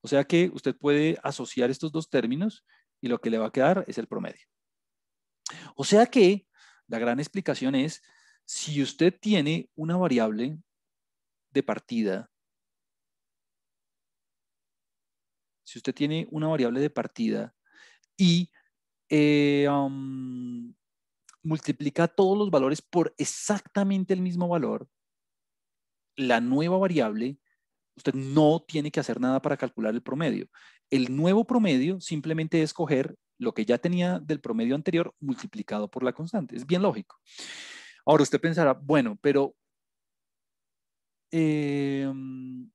O sea que usted puede asociar estos dos términos y lo que le va a quedar es el promedio. O sea que la gran explicación es si usted tiene una variable de partida, si usted tiene una variable de partida y eh, um, multiplica todos los valores por exactamente el mismo valor, la nueva variable, usted no tiene que hacer nada para calcular el promedio. El nuevo promedio simplemente es coger lo que ya tenía del promedio anterior multiplicado por la constante. Es bien lógico. Ahora usted pensará, bueno, pero, em,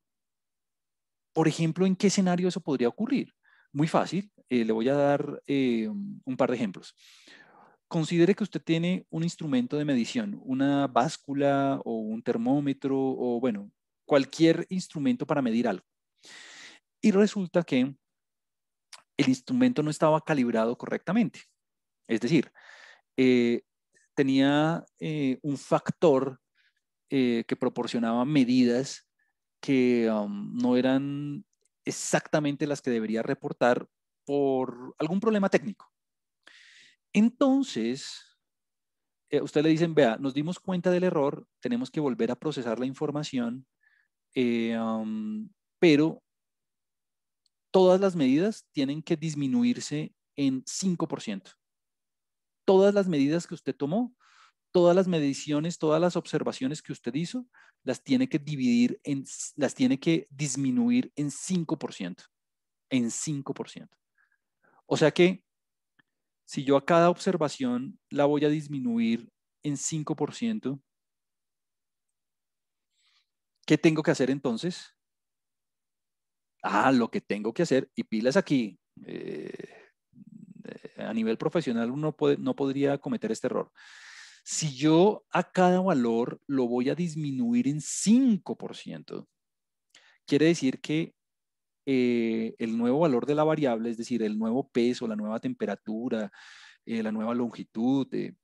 por ejemplo, ¿en qué escenario eso podría ocurrir? Muy fácil, eh, le voy a dar em, un par de ejemplos. Considere que usted tiene un instrumento de medición, una báscula o un termómetro o, bueno, cualquier instrumento para medir algo. Y resulta que el instrumento no estaba calibrado correctamente. Es decir, eh, tenía eh, un factor eh, que proporcionaba medidas que um, no eran exactamente las que debería reportar por algún problema técnico. Entonces, eh, usted le dicen, vea, nos dimos cuenta del error, tenemos que volver a procesar la información, um, pero todas las medidas tienen que disminuirse en 5% todas las medidas que usted tomó, todas las mediciones, todas las observaciones que usted hizo, las tiene que dividir, en, las tiene que disminuir en 5%, en 5%. O sea que si yo a cada observación la voy a disminuir en 5%, ¿qué tengo que hacer entonces? Ah, lo que tengo que hacer, y pilas aquí, eh, a nivel profesional uno no podría cometer este error. Si yo a cada valor lo voy a disminuir en 5%, quiere decir que eh, el nuevo valor de la variable, es decir, el nuevo peso, la nueva temperatura, eh, la nueva longitud, eh,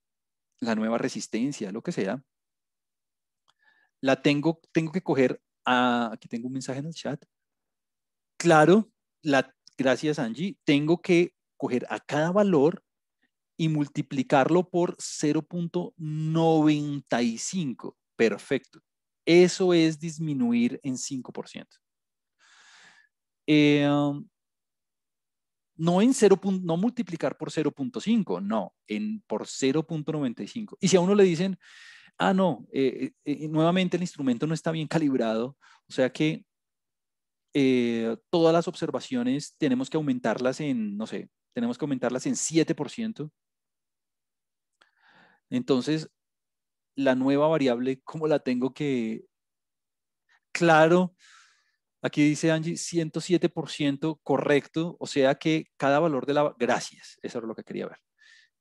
la nueva resistencia, lo que sea, la tengo, tengo que coger aquí tengo un mensaje en el chat, claro, la, gracias Angie, tengo que coger a cada valor y multiplicarlo por 0.95. Perfecto. Eso es disminuir en 5%. Eh, um, no en 0. no multiplicar por 0.5, no, en por 0.95. Y si a uno le dicen, ah, no, eh, eh, nuevamente el instrumento no está bien calibrado, o sea que todas las observaciones tenemos que aumentarlas en, no sé, tenemos que aumentarlas en 7%. Entonces, la nueva variable, ¿cómo la tengo que... Claro, aquí dice Angie, 107% correcto, o sea que cada valor de la... Gracias, eso era lo que quería ver.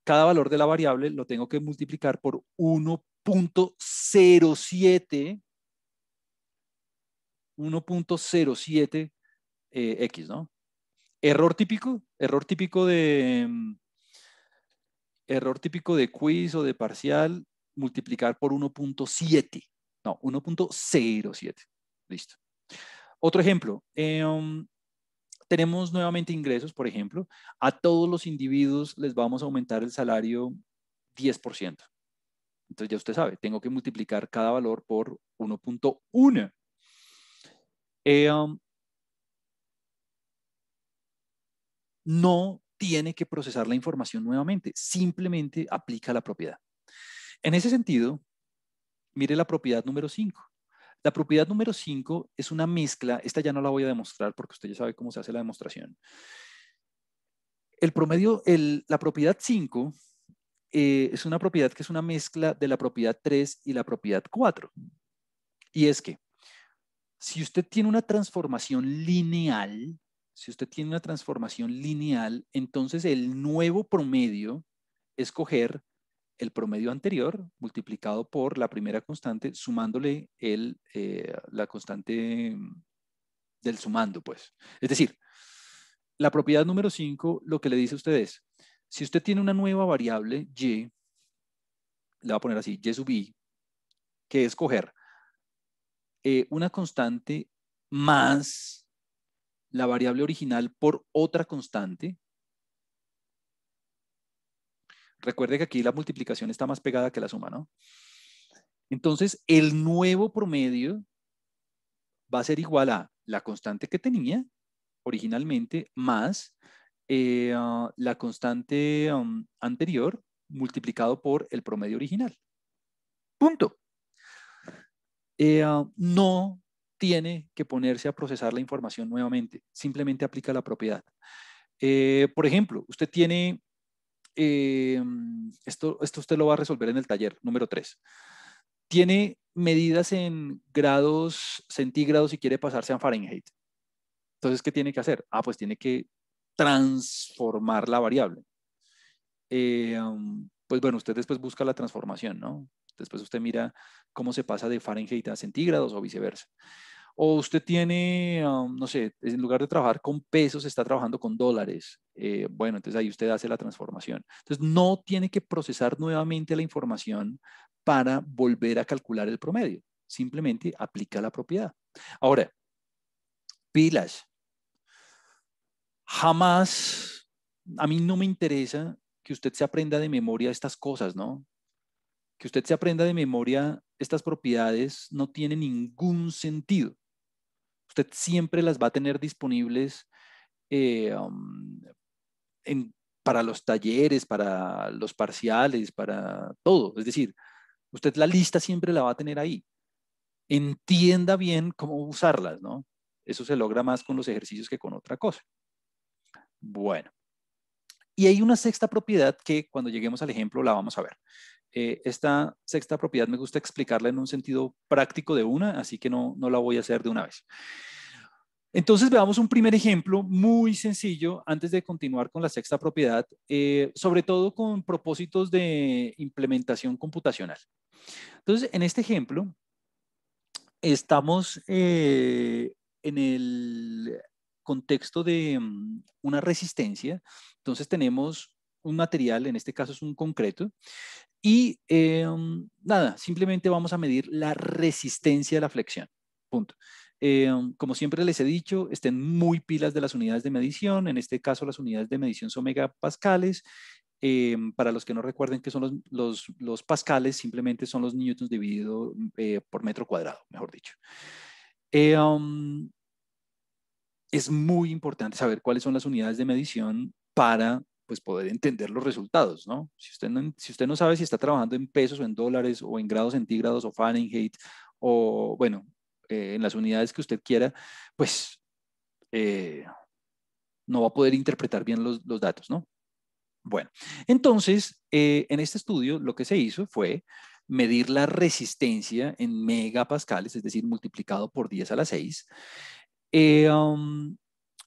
Cada valor de la variable lo tengo que multiplicar por 1.07 1.07 eh, X, ¿no? Error típico, error típico de mm, error típico de quiz o de parcial, multiplicar por 1.7. No, 1.07. Listo. Otro ejemplo. Eh, um, tenemos nuevamente ingresos, por ejemplo. A todos los individuos les vamos a aumentar el salario 10%. Entonces ya usted sabe, tengo que multiplicar cada valor por 1.1. Eh, um, no tiene que procesar la información nuevamente, simplemente aplica la propiedad. En ese sentido, mire la propiedad número 5. La propiedad número 5 es una mezcla, esta ya no la voy a demostrar porque usted ya sabe cómo se hace la demostración. El promedio, la propiedad 5 eh, es una propiedad que es una mezcla de la propiedad 3 y la propiedad 4. Y es que si usted tiene una transformación lineal, si usted tiene una transformación lineal, entonces el nuevo promedio es coger el promedio anterior multiplicado por la primera constante, sumándole eh, la constante del sumando, pues. Es decir, la propiedad número 5 lo que le dice a usted es, si usted tiene una nueva variable y, le va a poner así, y sub i, que es coger eh, una constante más la variable original por otra constante. Recuerde que aquí la multiplicación está más pegada que la suma, ¿no? Entonces, el nuevo promedio va a ser igual a la constante que tenía originalmente más eh, ah, la constante um, anterior multiplicado por el promedio original. Punto. Eh, ah, no tiene que ponerse a procesar la información nuevamente, simplemente aplica la propiedad. Eh, por ejemplo, usted tiene, eh, esto, esto usted lo va a resolver en el taller número 3, tiene medidas en grados centígrados y quiere pasarse a Fahrenheit. Entonces, ¿qué tiene que hacer? Ah, pues tiene que transformar la variable. Eh, pues bueno, usted después busca la transformación, ¿no? Después usted mira cómo se pasa de Fahrenheit a centígrados o viceversa. O usted tiene, um, no sé, en lugar de trabajar con pesos, está trabajando con dólares. Eh, bueno, entonces ahí usted hace la transformación. Entonces no tiene que procesar nuevamente la información para volver a calcular el promedio. Simplemente aplica la propiedad. Ahora, pilas. Jamás, a mí no me interesa que usted se aprenda de memoria estas cosas, ¿no? que usted se aprenda de memoria estas propiedades no tiene ningún sentido. Usted siempre las va a tener disponibles eh, um, para los talleres, para los parciales, para todo. Es decir, usted la lista siempre la va a tener ahí. Entienda bien cómo usarlas, ¿no? Eso se logra más con los ejercicios que con otra cosa. Bueno, y hay una sexta propiedad que cuando lleguemos al ejemplo la vamos a ver. Eh, esta sexta propiedad me gusta explicarla en un sentido práctico de una, así que no, la voy a hacer de una vez. Entonces veamos un primer ejemplo muy sencillo antes de continuar con la sexta propiedad, eh, sobre todo con propósitos de implementación computacional. Entonces, en este ejemplo, estamos eh, en el contexto de mm, una resistencia, entonces tenemos un material, en este caso es un concreto, y eh, mm, nada, simplemente vamos a medir la resistencia de la flexión. Punto. Eh, mm, como siempre les he dicho, estén muy pilas de las unidades de medición, en este caso las unidades de medición son megapascales. Eh, para los que no recuerden que son los, los, los pascales, simplemente son los newtons dividido eh, por metro cuadrado, mejor dicho es muy importante saber cuáles son las unidades de medición para pues poder entender los resultados, ¿no? Si usted no, si usted no sabe si está trabajando en pesos o en dólares o en grados centígrados o Fahrenheit o, bueno, eh, en las unidades que usted quiera, pues eh, no va a poder interpretar bien los, datos, ¿no? Bueno, entonces, eh, en este estudio lo que se hizo fue medir la resistencia en megapascales, es decir, multiplicado por 10 a la 6, eh, um,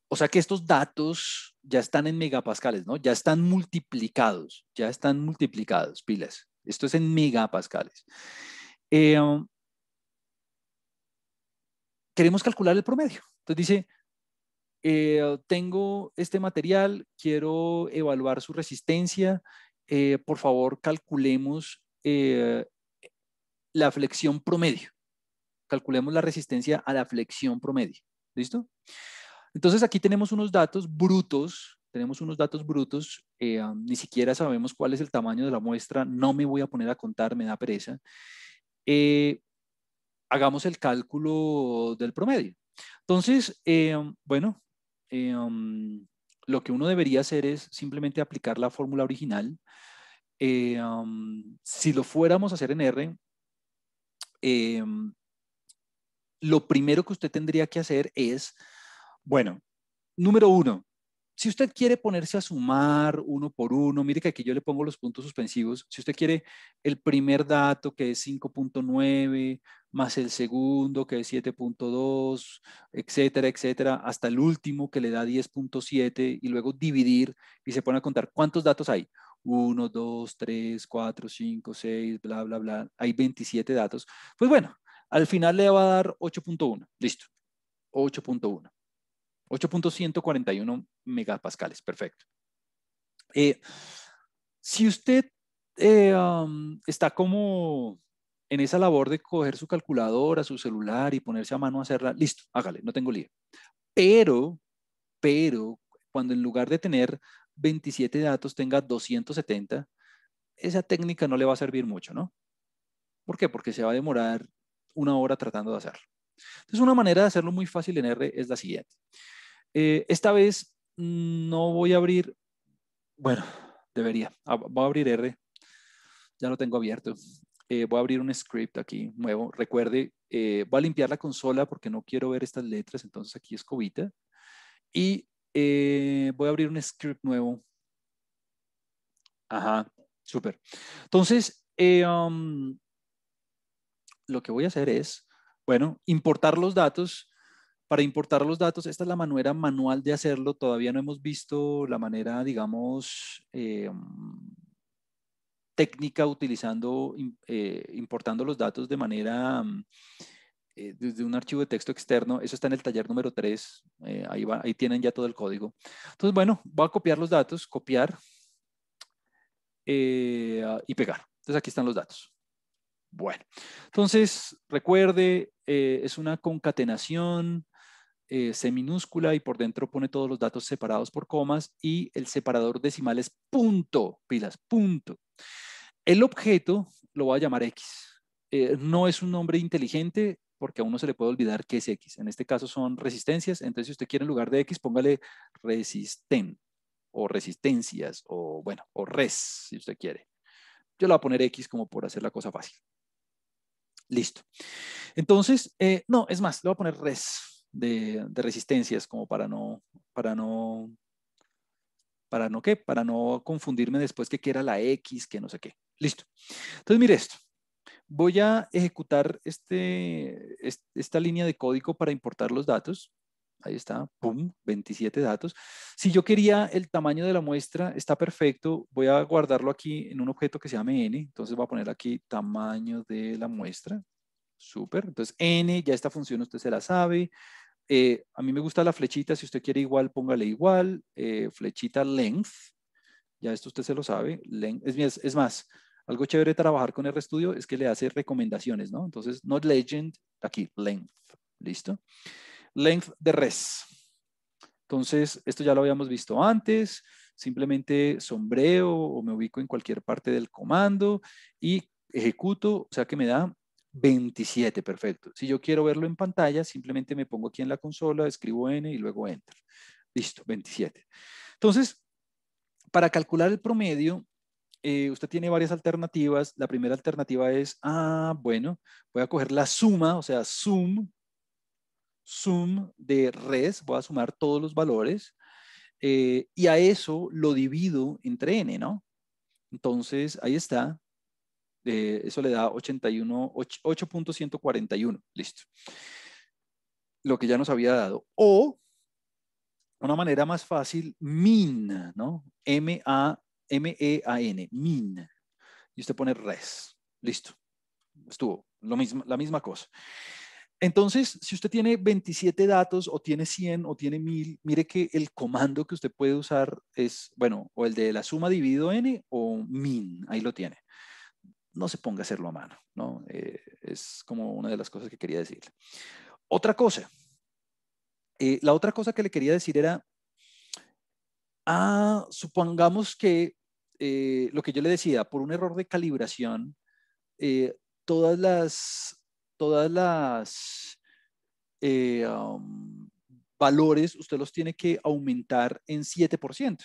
o sea que estos datos ya están en megapascales, ¿no? Ya están multiplicados, ya están multiplicados, pilas. Esto es en megapascales. Eh, um, queremos calcular el promedio. Entonces dice, eh, tengo este material, quiero evaluar su resistencia, por favor calculemos la flexión promedio, calculemos la resistencia a la flexión promedio. ¿Listo? Entonces aquí tenemos unos datos brutos, tenemos unos datos brutos, eh, ni siquiera sabemos cuál es el tamaño de la muestra, no me voy a poner a contar, me da pereza. Eh, hagamos el cálculo del promedio. Entonces, eh, bueno, lo que uno debería hacer es simplemente aplicar la fórmula original. si lo fuéramos a hacer en R, lo primero que usted tendría que hacer es, bueno, número uno, si usted quiere ponerse a sumar uno por uno, mire que aquí yo le pongo los puntos suspensivos, si usted quiere el primer dato que es 5.9 más el segundo que es 7.2, etcétera, etcétera, hasta el último que le da 10.7 y luego dividir y se pone a contar cuántos datos hay. 1, 2, 3, 4, 5, seis... bla, bla, bla. Hay 27 datos. Pues bueno, al final le va a dar 8.1. Listo. 8.1. 8.141 megapascales. Perfecto. Eh, si usted eh, está como en esa labor de coger su calculadora, su celular y ponerse a mano a hacerla, listo, hágale, no tengo lío. Pero, pero, cuando en lugar de tener 27 datos tenga 270, esa técnica no le va a servir mucho, ¿no? ¿Por qué? Porque se va a demorar una hora tratando de hacerlo. Entonces, una manera de hacerlo muy fácil en R es la siguiente. Eh, esta vez no voy a abrir, bueno, debería, ah, voy a abrir R, ya lo tengo abierto. Eh, voy a abrir un script aquí nuevo. Recuerde, eh, voy a limpiar la consola porque no quiero ver estas letras, entonces aquí escobita. Y voy a abrir un script nuevo. Ajá, súper. Entonces, um, lo que voy a hacer es, bueno, importar los datos. Para importar los datos, esta es la manera manual de hacerlo. Todavía no hemos visto la manera, digamos, eh, técnica utilizando, eh, importando los datos de manera mm, eh, desde un archivo de texto externo. Eso está en el taller número 3. ahí, va, ahí tienen ya todo el código. Entonces, bueno, voy a copiar los datos, copiar y pegar. Entonces, aquí están los datos. Bueno, entonces recuerde, eh, es una concatenación eh, y por dentro pone todos los datos separados por comas y el separador decimal es punto, pilas, punto. El objeto lo va a llamar X. Eh, no es un nombre inteligente porque a uno se le puede olvidar qué es X. En este caso son resistencias, entonces si usted quiere en lugar de X, póngale resisten o resistencias o bueno, o res si usted quiere. Yo le voy a poner X como por hacer la cosa fácil. Listo. Entonces, eh, no, es más, le voy a poner res de, resistencias como para no, para no, para no qué, para no confundirme después que quiera la X, que no sé qué. Listo. Entonces, mire esto. Voy a ejecutar este, esta línea de código para importar los datos ahí está, pum, 27 datos. Si yo quería el tamaño de la muestra, está perfecto, voy a guardarlo aquí en un objeto que se llame n, entonces voy a poner aquí tamaño de la muestra, Super. entonces n, ya esta función usted se la sabe, eh, a mí me gusta la flechita, si usted quiere igual, póngale igual, eh, flechita length, ya esto usted se lo sabe, es, es más, algo chévere de trabajar con RStudio es que le hace recomendaciones, ¿no? Entonces, not legend, aquí, length, ¿listo? listo length de res. Entonces, esto ya lo habíamos visto antes, simplemente sombreo o me ubico en cualquier parte del comando y ejecuto, o sea que me da 27, perfecto. Si yo quiero verlo en pantalla, simplemente me pongo aquí en la consola, escribo N y luego Enter. Listo, 27. Entonces, para calcular el promedio, eh, usted tiene varias alternativas. La primera alternativa es, ah, bueno, voy a coger la suma, o sea, sum sum de res, voy a sumar todos los valores, eh, y a eso lo divido entre n, ¿no? Entonces, ahí está. Eh, eso le da 8.141, listo. Lo que ya nos había dado. O, una manera más fácil, min, ¿no? M-A-M-E-A-N, min. Y usted pone res, listo. Estuvo, lo mismo, la misma cosa. Entonces, si usted tiene 27 datos o tiene 100 o tiene 1000, mire que el comando que usted puede usar es, bueno, o el de la suma dividido n o min, ahí lo tiene. No se ponga a hacerlo a mano, ¿no? Eh, es como una de las cosas que quería decirle. Otra cosa, eh, la otra cosa que le quería decir era, ah, supongamos que eh, lo que yo le decía, por un error de calibración, todas las todas las eh, um, valores usted los tiene que aumentar en 7%.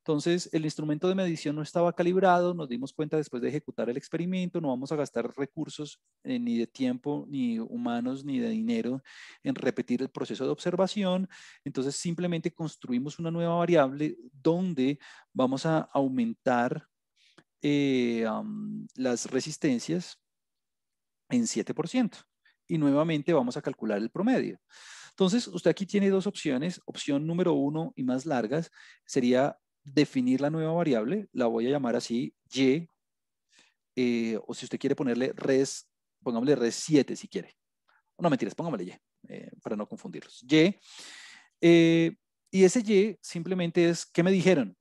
Entonces, el instrumento de medición no estaba calibrado, nos dimos cuenta después de ejecutar el experimento, no vamos a gastar recursos eh, ni de tiempo, ni humanos, ni de dinero en repetir el proceso de observación. Entonces, simplemente construimos una nueva variable donde vamos a aumentar eh, um, las resistencias en 7%. Y nuevamente vamos a calcular el promedio. Entonces, usted aquí tiene dos opciones. Opción número uno y más largas sería definir la nueva variable. La voy a llamar así, Y. Eh, o si usted quiere ponerle res, pongámosle res 7 si quiere. No mentiras, pongámosle Y, eh, para no confundirlos. Y. Eh, y ese Y simplemente es, ¿qué me dijeron?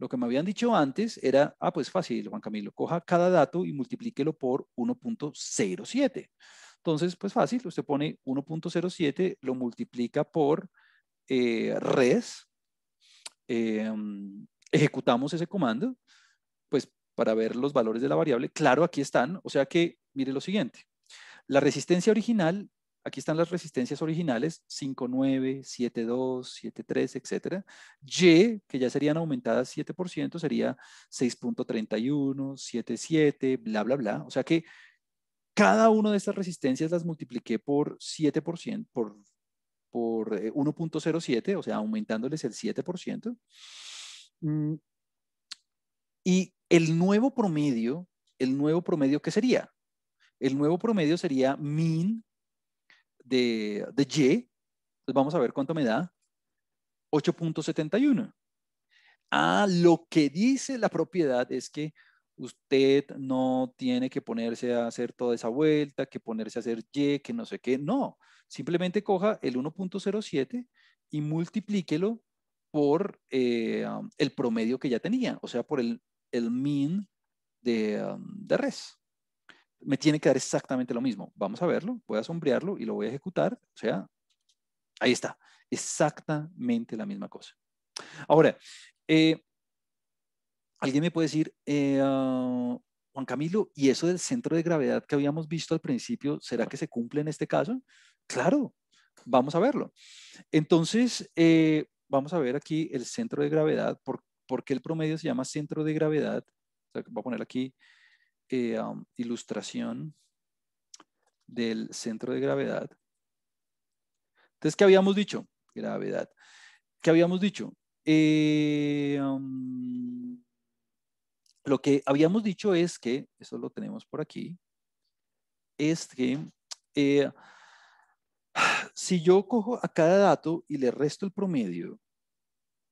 Lo que me habían dicho antes era, ah, pues fácil, Juan Camilo, coja cada dato y multiplíquelo por 1.07. Entonces, pues fácil, usted pone 1.07, lo multiplica por eh, res, em, ejecutamos ese comando, pues para ver los valores de la variable, claro, aquí están, o sea que, mire lo siguiente, la resistencia original Aquí están las resistencias originales, 5,9, 7, 7,3, etc. Y, que ya serían aumentadas 7%, sería 6,31, 7,7, bla, bla, bla. O sea que cada una de estas resistencias las multipliqué por 7%, por, por 1.07, eh, o sea, aumentándoles el 7%. Mm, y el nuevo promedio, el nuevo promedio, ¿qué sería? El nuevo promedio sería min de, Y, pues vamos a ver cuánto me da, 8.71. Ah, lo que dice la propiedad es que usted no tiene que ponerse a hacer toda esa vuelta, que ponerse a hacer Y, que no sé qué. No, simplemente coja el 1.07 y multiplíquelo por eh, um, el promedio que ya tenía, o sea, por el, min de, um, de res me tiene que dar exactamente lo mismo. Vamos a verlo, voy a sombrearlo y lo voy a ejecutar. O sea, ahí está, exactamente la misma cosa. Ahora, eh, alguien me puede decir, eh, ah, Juan Camilo, ¿y eso del centro de gravedad que habíamos visto al principio, será que se cumple en este caso? Claro, vamos a verlo. Entonces, eh, vamos a ver aquí el centro de gravedad. ¿Por, qué el promedio se llama centro de gravedad? voy a poner aquí eh, um, ilustración del centro de gravedad. Entonces, ¿qué habíamos dicho? Gravedad. ¿Qué habíamos dicho? Eh, um, lo que habíamos dicho es que, eso lo tenemos por aquí, es que eh, si yo cojo a cada dato y le resto el promedio,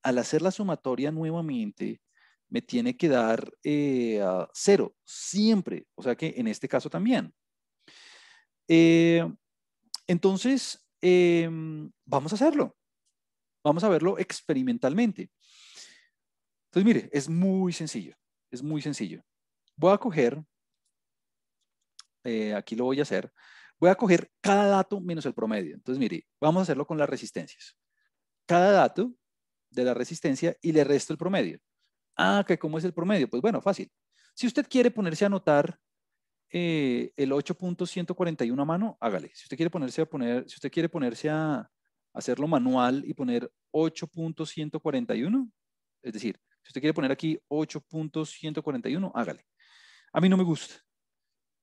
al hacer la sumatoria nuevamente, me tiene que dar eh, cero, siempre. O sea que en este caso también. Eh, entonces, em, vamos a hacerlo. Vamos a verlo experimentalmente. Entonces, mire, es muy sencillo. Es muy sencillo. Voy a coger, eh, aquí lo voy a hacer, voy a coger cada dato menos el promedio. Entonces, mire, vamos a hacerlo con las resistencias. Cada dato de la resistencia y le resto el promedio. Ah, que cómo es el promedio. Pues bueno, fácil. Si usted quiere ponerse a anotar eh, el 8.141 a mano, hágale. Si usted quiere ponerse a poner, si usted quiere ponerse a hacerlo manual y poner 8.141, es decir, si usted quiere poner aquí 8.141, hágale. A mí no me gusta.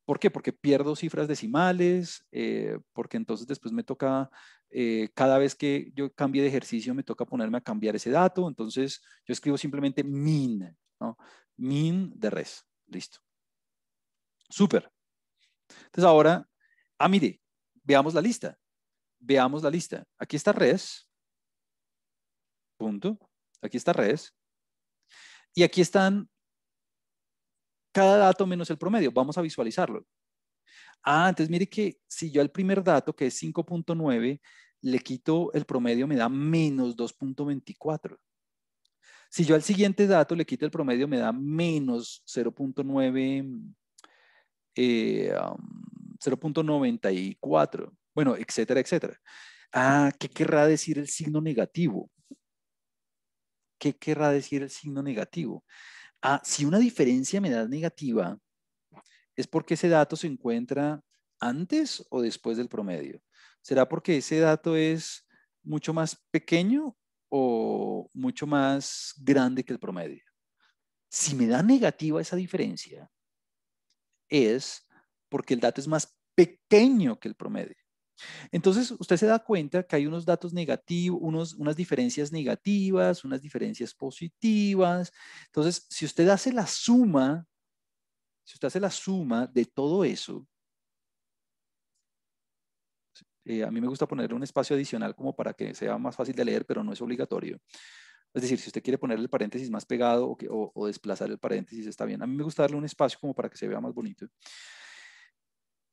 ¿Por qué? Porque pierdo cifras decimales, eh, porque entonces después me toca, eh, cada vez que yo cambie de ejercicio, me toca ponerme a cambiar ese dato. Entonces yo escribo simplemente min, ¿no? min de res. Listo. Súper. Entonces ahora, a ah, mire, veamos la lista. Veamos la lista. Aquí está res. Punto. Aquí está res. Y aquí están cada dato menos el promedio. Vamos a visualizarlo. Ah, entonces mire que si yo al primer dato, que es 5.9, le quito el promedio, me da menos 2.24. Si yo al siguiente dato le quito el promedio, me da menos 0.9, 0.94, eh, um, bueno, etcétera, etcétera. Ah, ¿qué querrá decir el signo negativo? ¿Qué querrá decir el signo negativo? Ah, si una diferencia me da negativa, es porque ese dato se encuentra antes o después del promedio. ¿Será porque ese dato es mucho más pequeño o mucho más grande que el promedio? Si me da negativa esa diferencia, es porque el dato es más pequeño que el promedio. Entonces, usted se da cuenta que hay unos datos negativos, unos, unas diferencias negativas, unas diferencias positivas. Entonces, si usted hace la suma, si usted hace la suma de todo eso, eh, a mí me gusta ponerle un espacio adicional como para que sea más fácil de leer, pero no es obligatorio. Es decir, si usted quiere poner el paréntesis más pegado o, o desplazar el paréntesis, está bien. A mí me gusta darle un espacio como para que se vea más bonito.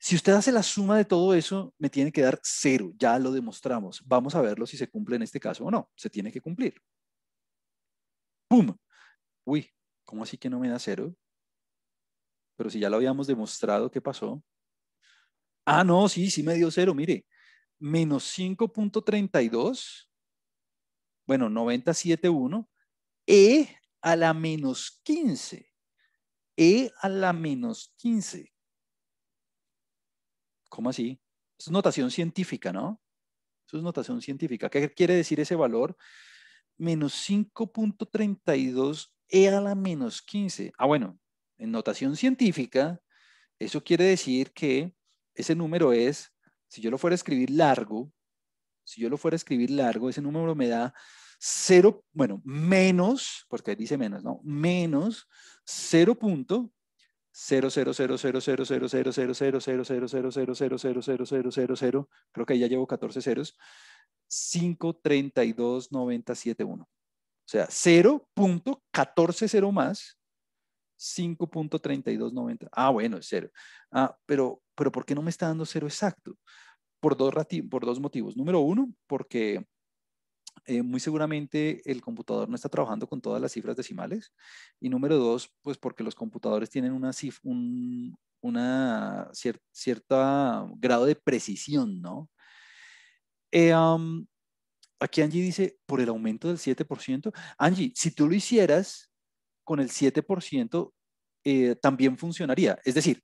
Si usted hace la suma de todo eso, me tiene que dar cero, ya lo demostramos. Vamos a verlo si se cumple en este caso o no. Se tiene que cumplir. ¡Pum! Uy, ¿cómo así que no me da cero? Pero si ya lo habíamos demostrado, ¿qué pasó? Ah, no, sí, sí me dio cero, mire. Menos 5.32, bueno, 97.1, e a la menos 15. E a la menos 15. ¿Cómo así? es notación científica, ¿no? Eso es notación científica. ¿Qué quiere decir ese valor? Menos 5.32 e a la menos 15. Ah, bueno, en notación científica, eso quiere decir que ese número es, si yo lo fuera a escribir largo, si yo lo fuera a escribir largo, ese número me da 0, bueno, menos, porque dice menos, ¿no? Menos 0. 000000000000000000000000000000000, creo que ya llevo 14 ceros, 532.971. O sea, 0.140 más 5.3290. Ah, bueno, es cero. pero, pero ¿por qué no me está dando cero exacto? Por dos, por dos motivos. Número uno, porque eh, muy seguramente el computador no está trabajando con todas las cifras decimales. Y número dos, pues porque los computadores tienen una, un una cierta grado de precisión, ¿no? Eh, aquí Angie dice, por el aumento del 7%. Angie, si tú lo hicieras con el 7%, eh, también funcionaría. Es decir,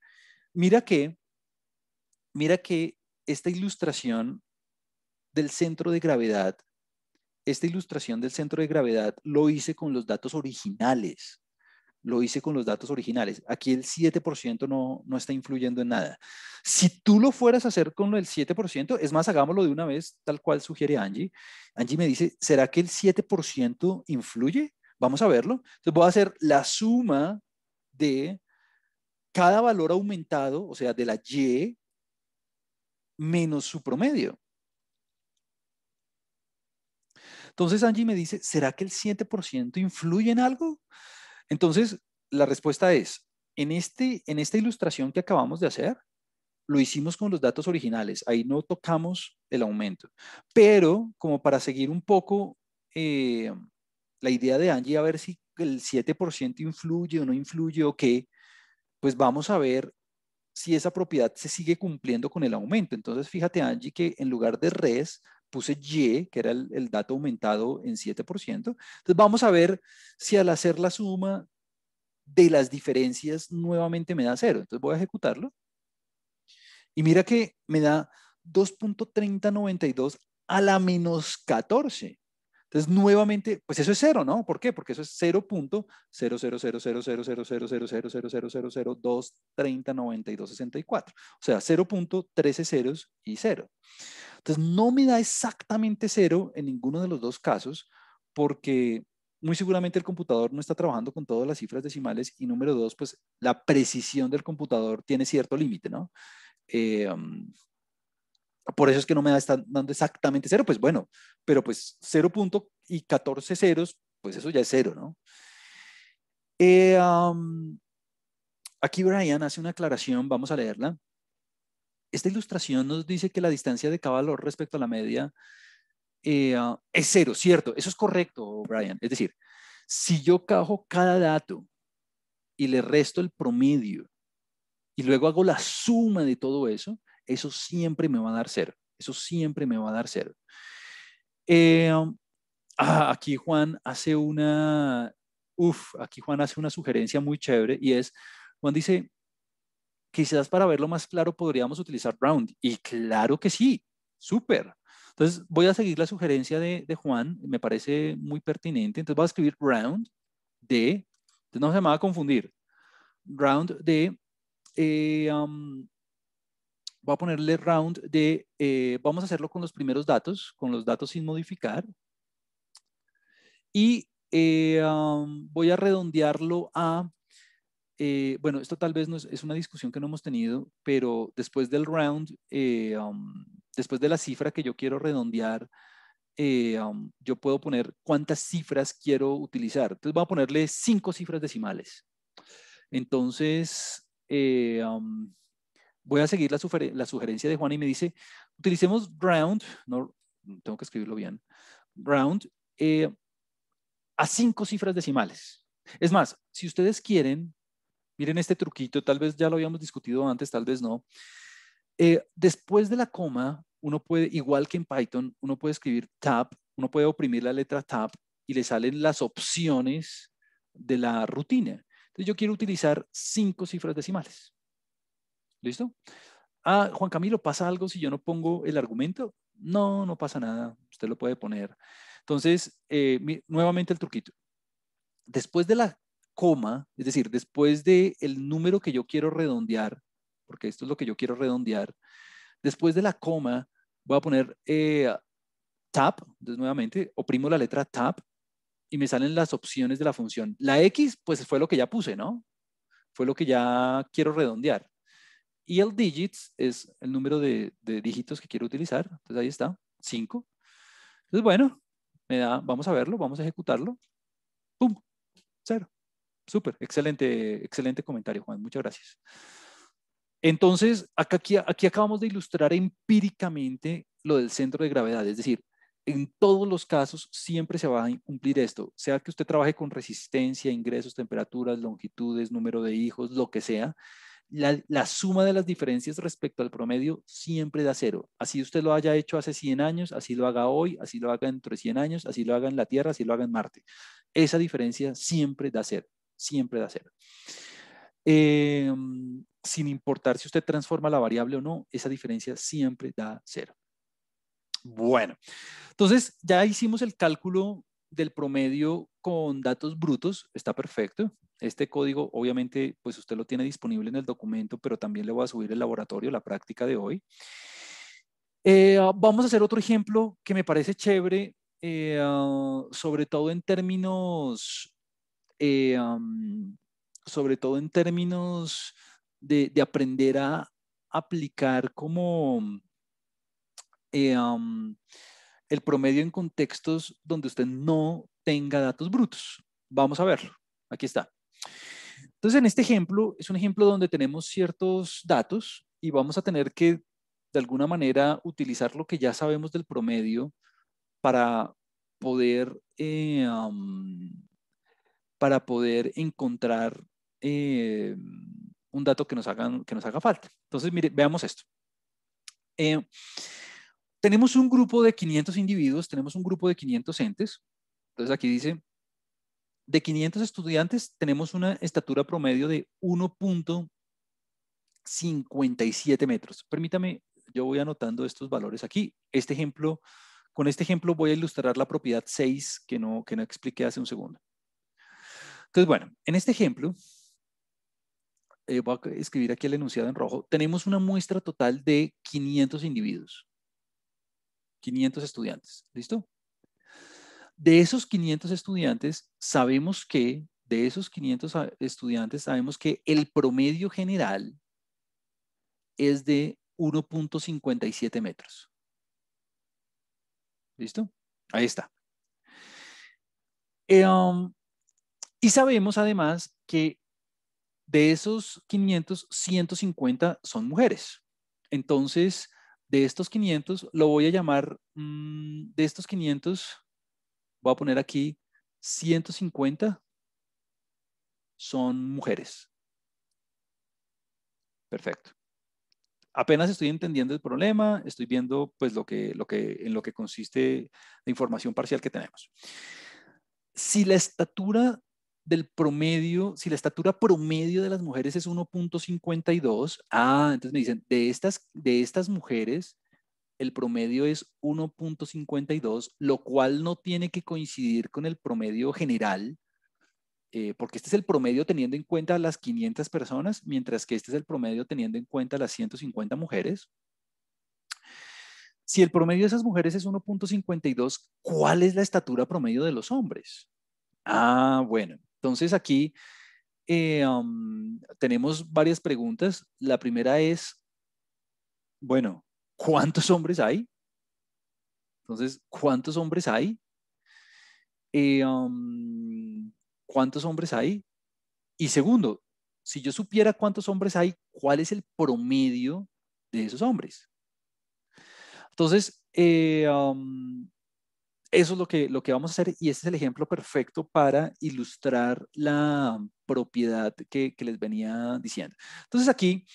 mira que, mira que esta ilustración del centro de gravedad esta ilustración del centro de gravedad lo hice con los datos originales. Lo hice con los datos originales. Aquí el 7% no, está influyendo en nada. Si tú lo fueras a hacer con el 7%, es más, hagámoslo de una vez, tal cual sugiere Angie. Angie me dice, ¿será que el 7% influye? Vamos a verlo. Entonces voy a hacer la suma de cada valor aumentado, o sea, de la Y menos su promedio. Entonces Angie me dice, ¿será que el 7% influye en algo? Entonces, la respuesta es, en, este, en esta ilustración que acabamos de hacer, lo hicimos con los datos originales, ahí no tocamos el aumento, pero como para seguir un poco eh, la idea de Angie, a ver si el 7% influye o no influye o qué, pues vamos a ver si esa propiedad se sigue cumpliendo con el aumento. Entonces, fíjate Angie que en lugar de res, puse Y, que era el, dato aumentado en 7%. Entonces vamos a ver si al hacer la suma de las diferencias nuevamente me da cero. Entonces voy a ejecutarlo. Y mira que me da 2.3092 a la menos 14. Entonces, nuevamente, pues eso es cero, ¿no? ¿Por qué? Porque eso es cuatro. O sea, 0.13 ceros y cero. Entonces, no me da exactamente cero en ninguno de los dos casos porque muy seguramente el computador no está trabajando con todas las cifras decimales y número dos, pues la precisión del computador tiene cierto límite, ¿no? Eh, por eso es que no me están dando exactamente cero, pues bueno, pero pues 0 punto y 14 ceros, pues eso ya es cero, ¿no? Eh, aquí Brian hace una aclaración, vamos a leerla. Esta ilustración nos dice que la distancia de cada valor respecto a la media eh, ah, es cero, ¿cierto? Eso es correcto, Brian. Es decir, si yo cajo cada dato y le resto el promedio y luego hago la suma de todo eso, eso siempre me va a dar cero. Eso siempre me va a dar cero. Eh, um, ah, aquí Juan hace una, uf, aquí Juan hace una sugerencia muy chévere y es, Juan dice, quizás para verlo más claro podríamos utilizar round. Y claro que sí, súper. Entonces voy a seguir la sugerencia de, Juan, me parece muy pertinente. Entonces voy a escribir round de, entonces no se me va a confundir, round de eh, um, voy a ponerle round de, eh, vamos a hacerlo con los primeros datos, con los datos sin modificar. Y eh, um, voy a redondearlo a, eh, bueno, esto tal vez no es, una discusión que no hemos tenido, pero después del round, um, después de la cifra que yo quiero redondear, um, yo puedo poner cuántas cifras quiero utilizar. Entonces voy a ponerle cinco cifras decimales. Entonces, voy a seguir la, sugerencia de Juan y me dice, utilicemos round, no, tengo que escribirlo bien, round eh, a cinco cifras decimales. Es más, si ustedes quieren, miren este truquito, tal vez ya lo habíamos discutido antes, tal vez no. Eh, después de la coma, uno puede, igual que en Python, uno puede escribir tab, uno puede oprimir la letra tab y le salen las opciones de la rutina. Entonces yo quiero utilizar cinco cifras decimales. ¿Listo? Ah, Juan Camilo, ¿pasa algo si yo no pongo el argumento? No, no pasa nada, usted lo puede poner. Entonces, eh, nuevamente el truquito. Después de la coma, es decir, después del el número que yo quiero redondear, porque esto es lo que yo quiero redondear, después de la coma voy a poner tap. Eh, tab, entonces nuevamente oprimo la letra tab y me salen las opciones de la función. La X, pues fue lo que ya puse, ¿no? Fue lo que ya quiero redondear. Y el digits es el número de, dígitos que quiero utilizar. Entonces ahí está, 5. Entonces, bueno, me da, vamos a verlo, vamos a ejecutarlo. ¡Pum! Cero. Súper, excelente, excelente comentario, Juan. Muchas gracias. Entonces, acá, aquí, aquí acabamos de ilustrar empíricamente lo del centro de gravedad, es decir, en todos los casos siempre se va a cumplir esto, sea que usted trabaje con resistencia, ingresos, temperaturas, longitudes, número de hijos, lo que sea, la, suma de las diferencias respecto al promedio siempre da cero. Así usted lo haya hecho hace 100 años, así lo haga hoy, así lo haga dentro de 100 años, así lo haga en la Tierra, así lo haga en Marte. Esa diferencia siempre da cero, siempre da cero. Em, sin importar si usted transforma la variable o no, esa diferencia siempre da cero. Bueno, entonces ya hicimos el cálculo del promedio con datos brutos, está perfecto. Este código, obviamente, pues usted lo tiene disponible en el documento, pero también le voy a subir el laboratorio, la práctica de hoy. Eh, ah, vamos a hacer otro ejemplo que me parece chévere, eh, ah, sobre todo en términos, eh, sobre todo en términos de, aprender a aplicar como el promedio en contextos donde usted no tenga datos brutos. Vamos a verlo. Aquí está. Entonces, en este ejemplo, es un ejemplo donde tenemos ciertos datos y vamos a tener que, de alguna manera, utilizar lo que ya sabemos del promedio para poder, eh, para poder encontrar eh, un dato que nos, hagan, que nos haga falta. Entonces, mire, veamos esto. Eh, tenemos un grupo de 500 individuos, tenemos un grupo de 500 entes entonces aquí dice, de 500 estudiantes tenemos una estatura promedio de 1.57 metros. Permítame, yo voy anotando estos valores aquí. Este ejemplo, con este ejemplo voy a ilustrar la propiedad 6 que no, que no expliqué hace un segundo. Entonces, bueno, en este ejemplo, eh, voy a escribir aquí el enunciado en rojo, tenemos una muestra total de 500 individuos, 500 estudiantes, ¿listo? De esos 500 estudiantes, sabemos que, de esos 500 estudiantes, sabemos que el promedio general es de 1.57 metros. ¿Listo? Ahí está. Eh, um, y sabemos además que de esos 500, 150 son mujeres. Entonces, de estos 500, lo voy a llamar, mm, de estos 500, voy a poner aquí 150 son mujeres. Perfecto. Apenas estoy entendiendo el problema, estoy viendo pues lo que, lo que, en lo que consiste la información parcial que tenemos. Si la estatura del promedio, si la estatura promedio de las mujeres es 1.52, ah, entonces me dicen, de estas, de estas mujeres, el promedio es 1.52, lo cual no tiene que coincidir con el promedio general, eh, porque este es el promedio teniendo en cuenta las 500 personas, mientras que este es el promedio teniendo en cuenta las 150 mujeres. Si el promedio de esas mujeres es 1.52, ¿cuál es la estatura promedio de los hombres? Ah, bueno, entonces aquí eh, um, tenemos varias preguntas. La primera es, bueno, ¿cuántos hombres hay? Entonces, ¿cuántos hombres hay? Eh, um, ¿Cuántos hombres hay? Y segundo, si yo supiera cuántos hombres hay, ¿cuál es el promedio de esos hombres? Entonces, eh, um, eso es lo que, lo que vamos a hacer y este es el ejemplo perfecto para ilustrar la propiedad que, que les venía diciendo. Entonces aquí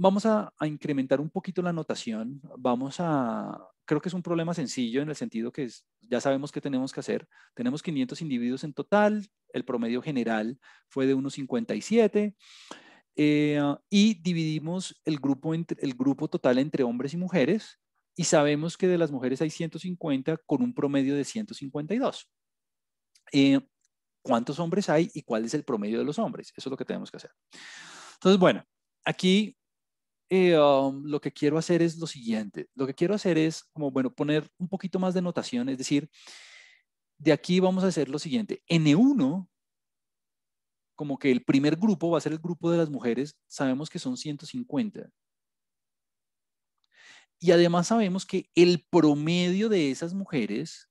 Vamos a, incrementar un poquito la notación. vamos a, creo que es un problema sencillo en el sentido que ya sabemos qué tenemos que hacer. Tenemos 500 individuos en total, el promedio general fue de unos 57 eh, y dividimos el grupo, el grupo total entre hombres y mujeres y sabemos que de las mujeres hay 150 con un promedio de 152. Eh, ¿Cuántos hombres hay y cuál es el promedio de los hombres? Eso es lo que tenemos que hacer. Entonces, bueno, aquí eh, um, lo que quiero hacer es lo siguiente. Lo que quiero hacer es, como bueno, poner un poquito más de notación, es decir, de aquí vamos a hacer lo siguiente. N1, e como que el primer grupo va a ser el grupo de las mujeres, sabemos que son 150. Y además sabemos que el promedio de esas mujeres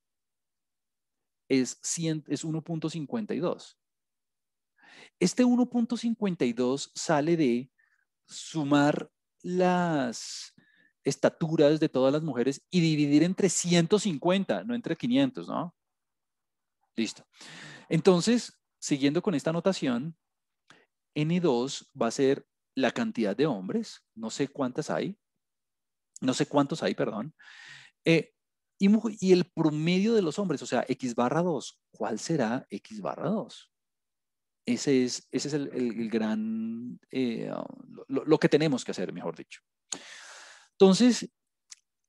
es, es 1.52. Este 1.52 sale de sumar las estaturas de todas las mujeres y dividir entre 150, no entre 500, ¿no? Listo. Entonces, siguiendo con esta anotación, N2 va a ser la cantidad de hombres, no sé cuántas hay, no sé cuántos hay, perdón, eh, y, y el promedio de los hombres, o sea, X barra 2, ¿cuál será X barra 2? Ese es, el, gran, eh, ah, lo, que tenemos que hacer, mejor dicho. Entonces,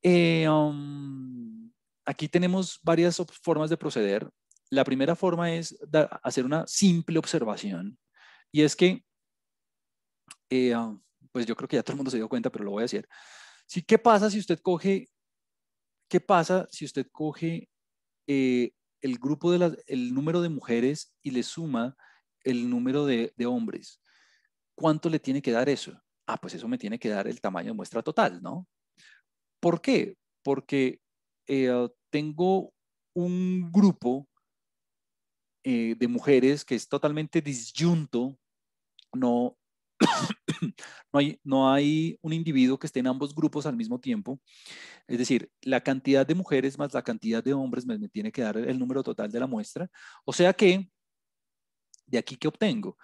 eh, um, aquí tenemos varias formas de proceder. La primera forma es hacer una simple observación y es que, eh, ah, pues yo creo que ya todo el mundo se dio cuenta, pero lo voy a decir. ¿Qué pasa si usted coge, qué pasa si usted coge el grupo de las, el número de mujeres y le suma el número de, hombres, ¿cuánto le tiene que dar eso? Ah, pues eso me tiene que dar el tamaño de muestra total, ¿no? ¿Por qué? Porque eh, tengo un grupo eh, de mujeres que es totalmente disyunto, no, <coughs> no, hay, no hay un individuo que esté en ambos grupos al mismo tiempo. Es decir, la cantidad de mujeres más la cantidad de hombres me tiene que dar el número total de la muestra. O sea que ¿De aquí qué obtengo?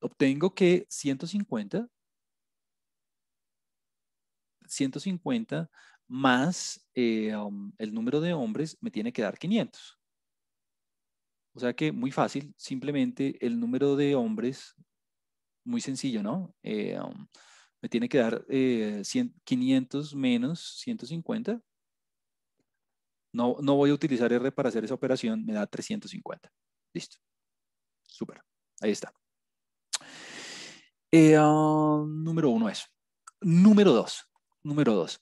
Obtengo que 150, 150 más eh, um, el número de hombres me tiene que dar 500. O sea que muy fácil, simplemente el número de hombres, muy sencillo, ¿no? Eh, um, me tiene que dar 500 eh, menos 150. No, no voy a utilizar R para hacer esa operación, me da 350. Listo. Súper. Ahí está. Eh, um, número uno es. Número dos. Número dos.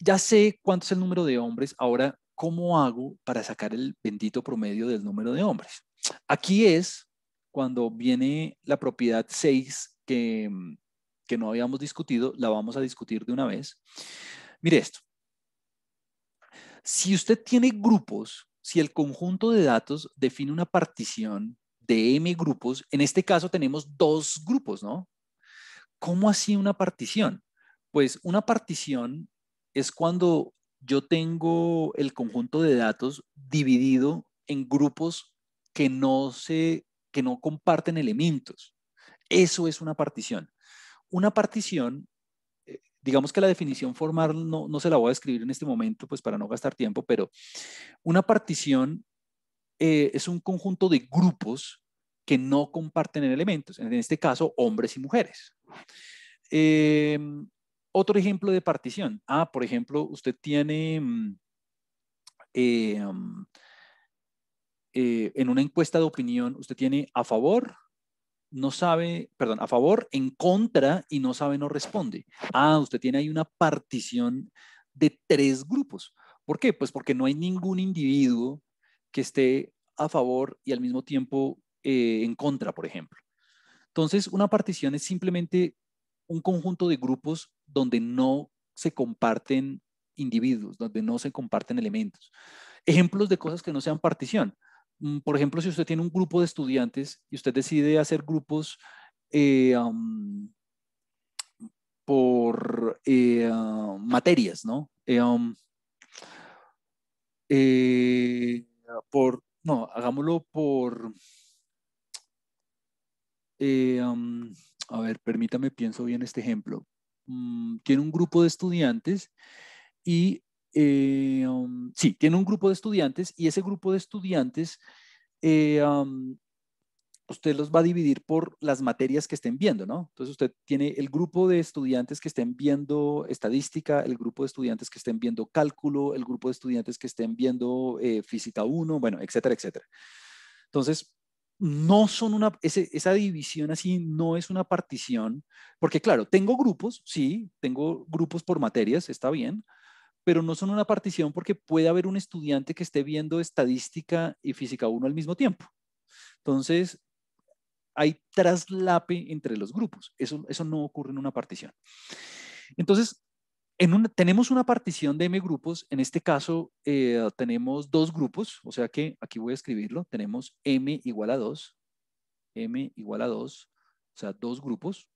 Ya sé cuánto es el número de hombres. Ahora, ¿cómo hago para sacar el bendito promedio del número de hombres? Aquí es cuando viene la propiedad 6 que, que no habíamos discutido, la vamos a discutir de una vez. Mire esto. Si usted tiene grupos, si el conjunto de datos define una partición de M grupos, en este caso tenemos dos grupos, ¿no? ¿Cómo así una partición? Pues una partición es cuando yo tengo el conjunto de datos dividido en grupos que no se que no comparten elementos. Eso es una partición. Una partición eh, digamos que la definición formal no, no, se la voy a escribir en este momento, pues para no gastar tiempo, pero una partición eh, es un conjunto de grupos que no comparten elementos, en este caso hombres y mujeres. Em, otro ejemplo de partición. Ah, por ejemplo, usted tiene mm, em, eh, en una encuesta de opinión, usted tiene a favor, no sabe, perdón, a favor, en contra y no sabe, no responde. Ah, usted tiene ahí una partición de tres grupos. ¿Por qué? Pues porque no hay ningún individuo que esté a favor y al mismo tiempo eh, en contra, por ejemplo. Entonces, una partición es simplemente un conjunto de grupos donde no se comparten individuos, donde no se comparten elementos. Ejemplos de cosas que no sean partición. Mm, por ejemplo, si usted tiene un grupo de estudiantes y usted decide hacer grupos eh, por eh, materias, ¿no? por, no, hagámoslo por, eh, um, a ver, permítame, pienso bien este ejemplo. Mm, tiene un grupo de estudiantes y, eh, um, sí, tiene un grupo de estudiantes y ese grupo de estudiantes eh, um, usted los va a dividir por las materias que estén viendo, ¿no? Entonces usted tiene el grupo de estudiantes que estén viendo estadística, el grupo de estudiantes que estén viendo cálculo, el grupo de estudiantes que estén viendo eh, física 1, bueno, etcétera, etcétera. Entonces, no son una, esa división así no es una partición, porque claro, tengo grupos, sí, tengo grupos por materias, está bien, pero no son una partición porque puede haber un estudiante que esté viendo estadística y física 1 al mismo tiempo. Entonces, hay traslape entre los grupos. Eso, eso no ocurre en una partición. Entonces, tenemos una partición de M grupos, en este caso eh, tenemos dos grupos, o sea que aquí voy a escribirlo, tenemos M igual a 2, M igual a 2, o sea, dos grupos,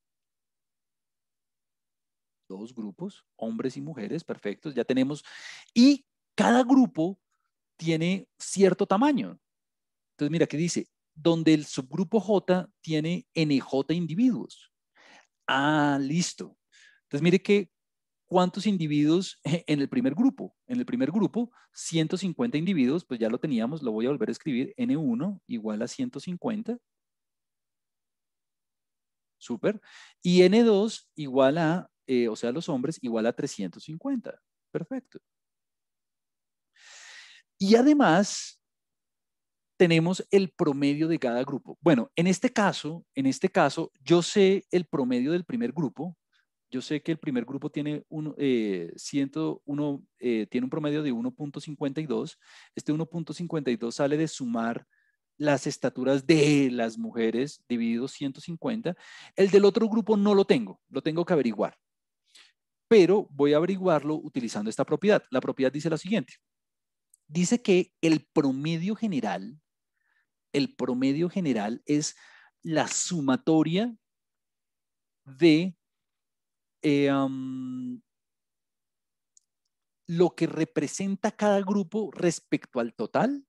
dos grupos, hombres y mujeres, perfectos, ya tenemos, y cada grupo tiene cierto tamaño. Entonces, mira, que dice donde el subgrupo J tiene NJ individuos. Ah, listo. Entonces, mire que cuántos individuos <laughs> en el primer grupo. En el primer grupo, 150 individuos, pues ya lo teníamos, lo voy a volver a escribir, N1 igual a 150. Súper. Y N2 igual a, eh, o sea, los hombres igual a 350. Perfecto. Y además, tenemos el promedio de cada grupo. Bueno, en este caso, en este caso, yo sé el promedio del primer grupo. Yo sé que el primer grupo tiene un, 101, eh, eh, tiene un promedio de 1.52. Este 1.52 sale de sumar las estaturas de las mujeres dividido 150. El del otro grupo no lo tengo, lo tengo que averiguar. Pero voy a averiguarlo utilizando esta propiedad. La propiedad dice lo siguiente. Dice que el promedio general el promedio general es la sumatoria de eh, lo que representa cada grupo respecto al total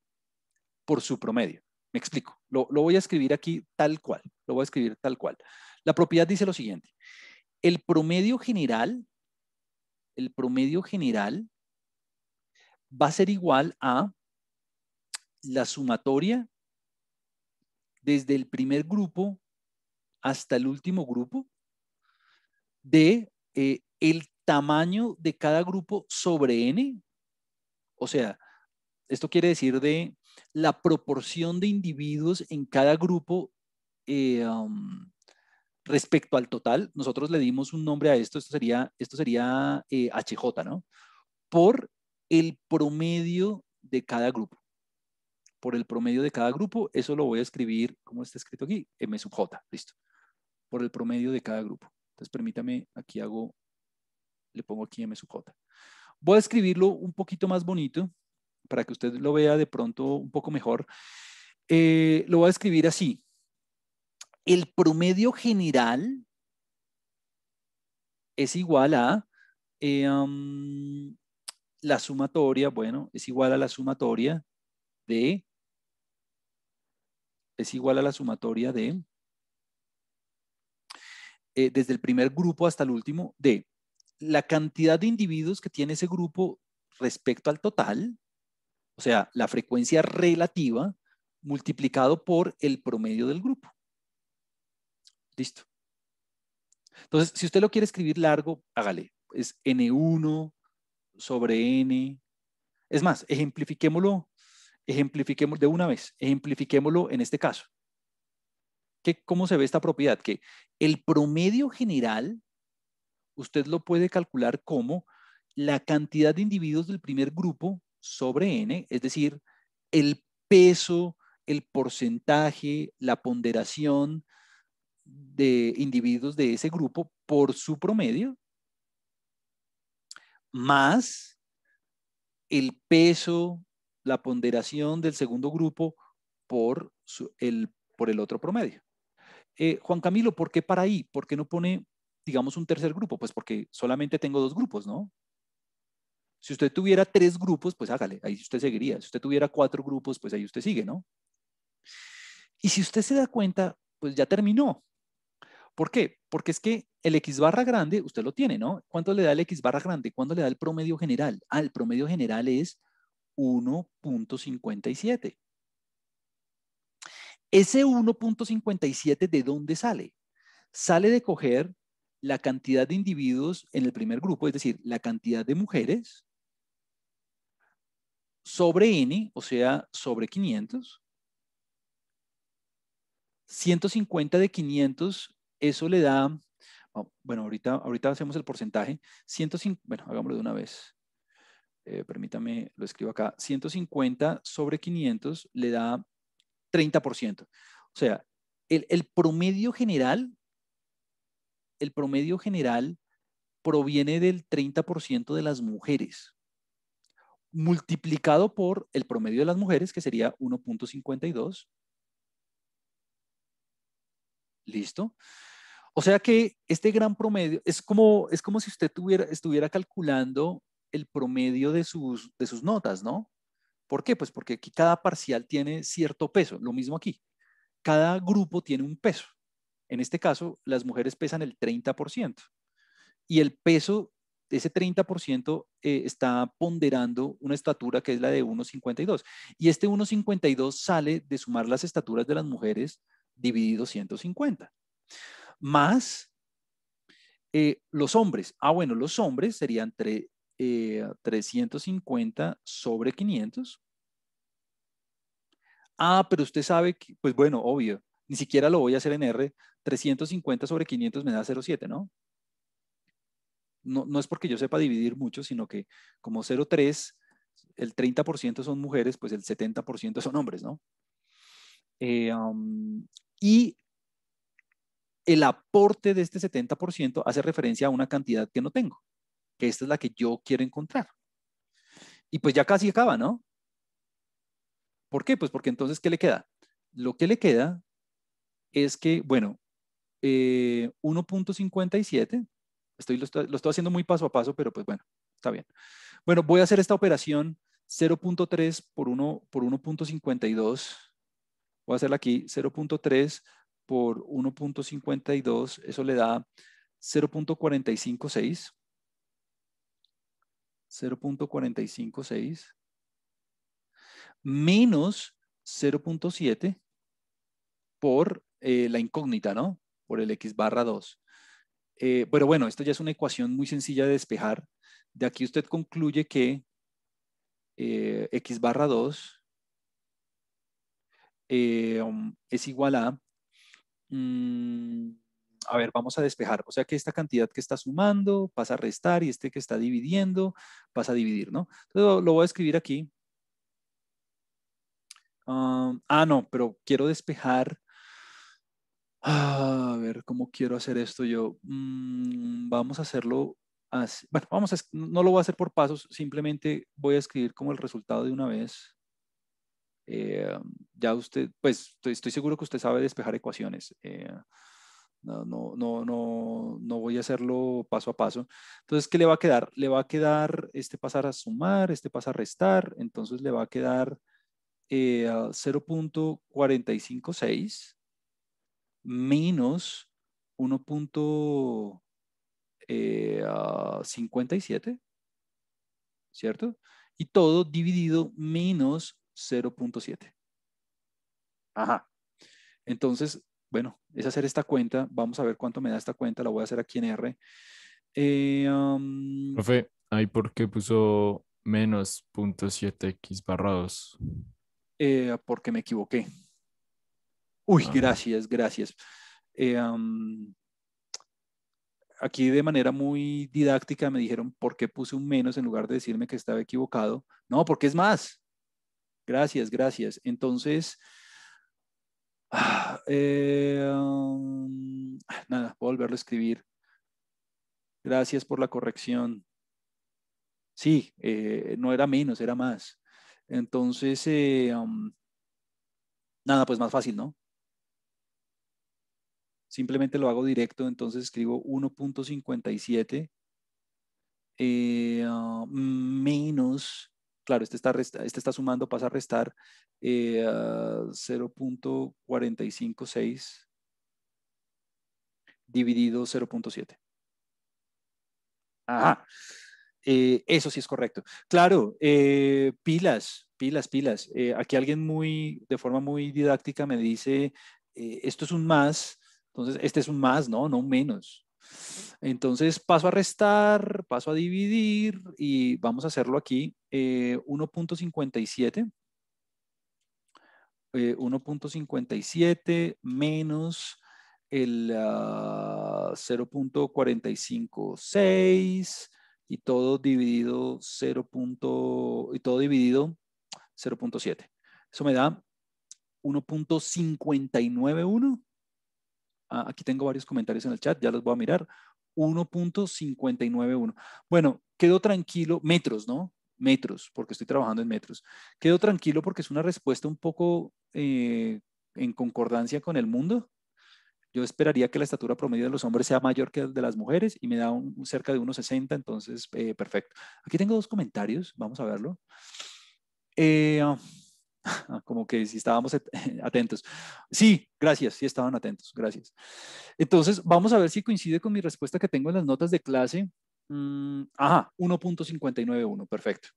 por su promedio. Me explico. Lo, lo, voy a escribir aquí tal cual. Lo voy a escribir tal cual. La propiedad dice lo siguiente. El promedio general, el promedio general va a ser igual a la sumatoria desde el primer grupo hasta el último grupo de eh, el tamaño de cada grupo sobre n. O sea, esto quiere decir de la proporción de individuos en cada grupo eh, um, respecto al total. Nosotros le dimos un nombre a esto, esto sería, esto sería HJ, eh, ¿no? Por el promedio de cada grupo por el promedio de cada grupo, eso lo voy a escribir, como está escrito aquí? M sub J, listo. Por el promedio de cada grupo. Entonces permítame, aquí hago, le pongo aquí M sub J. Voy a escribirlo un poquito más bonito para que usted lo vea de pronto un poco mejor. Eh, lo voy a escribir así. El promedio general es igual a eh, la sumatoria, bueno, es igual a la sumatoria de es igual a la sumatoria de, eh, desde el primer grupo hasta el último, de la cantidad de individuos que tiene ese grupo respecto al total, o sea, la frecuencia relativa multiplicado por el promedio del grupo. Listo. Entonces, si usted lo quiere escribir largo, hágale. Es N1 sobre N. Es más, ejemplifiquémoslo Ejemplifiquemos de una vez, ejemplifiquémoslo en este caso. ¿Qué, ¿Cómo se ve esta propiedad? Que el promedio general, usted lo puede calcular como la cantidad de individuos del primer grupo sobre n, es decir, el peso, el porcentaje, la ponderación de individuos de ese grupo por su promedio, más el peso la ponderación del segundo grupo por, el, por el otro promedio. Eh, Juan Camilo, ¿por qué para ahí? ¿Por qué no pone, digamos, un tercer grupo? Pues porque solamente tengo dos grupos, ¿no? Si usted tuviera tres grupos, pues hágale, ahí usted seguiría. Si usted tuviera cuatro grupos, pues ahí usted sigue, ¿no? Y si usted se da cuenta, pues ya terminó. ¿Por qué? Porque es que el X barra grande, usted lo tiene, ¿no? ¿Cuánto le da el X barra grande? ¿Cuánto le da el promedio general? Ah, el promedio general es 1.57. Ese 1.57 de dónde sale? Sale de coger la cantidad de individuos en el primer grupo, es decir, la cantidad de mujeres sobre n, o sea, sobre 500. 150 de 500, eso le da, oh, bueno, ahorita, ahorita hacemos el porcentaje, 150, bueno, hagámoslo de una vez. Eh, permítame, lo escribo acá, 150 sobre 500 le da 30%. O sea, el, el promedio general, el promedio general proviene del 30% de las mujeres, multiplicado por el promedio de las mujeres, que sería 1.52. Listo. O sea que este gran promedio es como, es como si usted tuviera, estuviera calculando el promedio de sus, de sus notas, ¿no? ¿Por qué? Pues porque aquí cada parcial tiene cierto peso, lo mismo aquí. Cada grupo tiene un peso. En este caso, las mujeres pesan el 30%. Y el peso, de ese 30%, eh, está ponderando una estatura que es la de 1,52. Y este 1,52 sale de sumar las estaturas de las mujeres dividido 150. Más eh, los hombres. Ah, bueno, los hombres serían 3 350 eh, sobre 500. Ah, pero usted sabe que, pues bueno, obvio, ni siquiera lo voy a hacer en R, 350 sobre 500 me da 0,7, ¿no? ¿no? es porque yo sepa dividir mucho, sino que como 0,3, el 30% son mujeres, pues el 70% son hombres, ¿no? Eh, um, y el aporte de este 70% hace referencia a una cantidad que no tengo que esta es la que yo quiero encontrar. Y pues ya casi acaba, ¿no? ¿Por qué? Pues porque entonces, ¿qué le queda? Lo que le queda es que, bueno, 1.57, eh, estoy, lo, estoy haciendo muy paso a paso, pero pues bueno, está bien. Bueno, voy a hacer esta operación 0.3 por 1 por 1.52. Voy a hacerla aquí 0.3 por 1.52, eso le da 0.456. 0.456 menos 0.7 por eh, la incógnita, ¿no? Por el x barra 2. pero eh, bueno, esto ya es una ecuación muy sencilla de despejar. De aquí usted concluye que eh, x barra 2 um, es igual a... Mm, a ver, vamos a despejar. O sea que esta cantidad que está sumando pasa a restar y este que está dividiendo pasa a dividir, ¿no? Entonces lo voy a escribir aquí. ah, ah no, pero quiero despejar. Ah, a ver, ¿cómo quiero hacer esto yo? Mm, vamos a hacerlo así. Bueno, vamos a, no lo voy a hacer por pasos, simplemente voy a escribir como el resultado de una vez. Eh, ya usted, pues estoy, seguro que usted sabe despejar ecuaciones. Eh, no, no, no, no, voy a hacerlo paso a paso. Entonces, ¿qué le va a quedar? Le va a quedar este pasar a sumar, este pasar a restar, entonces le va a quedar 0.456 eh, menos 1.57, eh, ¿cierto? Y todo dividido menos 0.7. Ajá. Entonces, bueno, es hacer esta cuenta, vamos a ver cuánto me da esta cuenta, la voy a hacer aquí en R. Eh, Profe, ¿ahí por qué puso menos 0.7x barrados? Eh, porque me equivoqué. Uy, ah. gracias, gracias. Eh, aquí de manera muy didáctica me dijeron por qué puse un menos en lugar de decirme que estaba equivocado. No, porque es más. Gracias, gracias. Entonces, <sighs> Eh, um, <sighs> nada, puedo volverlo a escribir. Gracias por la corrección. Sí, eh, no era menos, era más. Entonces, eh, um, nada, pues más fácil, ¿no? Simplemente lo hago directo, entonces escribo 1.57 uh, menos claro, este está, este está sumando, pasa a restar 0.456 eh, dividido 0.7. Ajá. Eh, eso sí es correcto. Claro, eh, pilas, pilas, pilas. aquí alguien muy, de forma muy didáctica me dice, esto es un más, entonces este es un más, no, no un menos. Entonces paso a restar, paso a dividir y vamos a hacerlo aquí. 1.57. Eh, 1.57 eh, menos el 0.456 ah, y todo dividido 0. y todo dividido 0.7. Eso me da 1.591 Ah, aquí tengo varios comentarios en el chat, ya los voy a mirar. 1.591. Bueno, quedó tranquilo, metros, ¿no? Metros, porque estoy trabajando en metros. Quedó tranquilo porque es una respuesta un poco eh, en concordancia con el mundo. Yo esperaría que la estatura promedio de los hombres sea mayor que de las mujeres y me da un, cerca de 1,60, entonces eh, perfecto. Aquí tengo dos comentarios, vamos a verlo. Eh, <laughs> como que si estábamos <laughs> atentos. Sí, gracias, sí estaban atentos, gracias. Entonces, vamos a ver si coincide con mi respuesta que tengo en las notas de clase. Mm, ajá, 1.591, perfecto.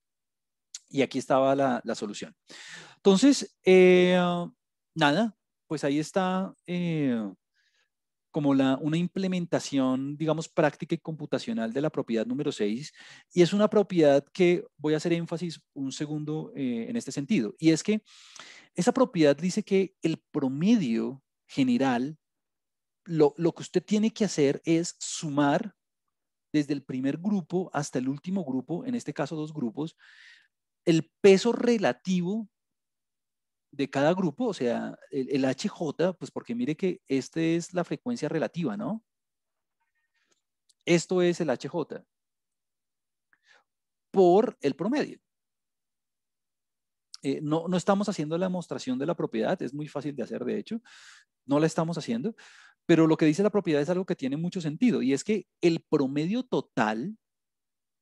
Y aquí estaba la, la solución. Entonces, eh, nada, pues ahí está eh, como la, una implementación, digamos, práctica y computacional de la propiedad número 6, y es una propiedad que voy a hacer énfasis un segundo eh, en este sentido, y es que esa propiedad dice que el promedio general, lo, lo que usted tiene que hacer es sumar desde el primer grupo hasta el último grupo, en este caso dos grupos, el peso relativo de cada grupo, o sea, el, HJ, pues porque mire que esta es la frecuencia relativa, ¿no? Esto es el HJ por el promedio. Eh, no, no estamos haciendo la demostración de la propiedad, es muy fácil de hacer, de hecho, no la estamos haciendo, pero lo que dice la propiedad es algo que tiene mucho sentido y es que el promedio total,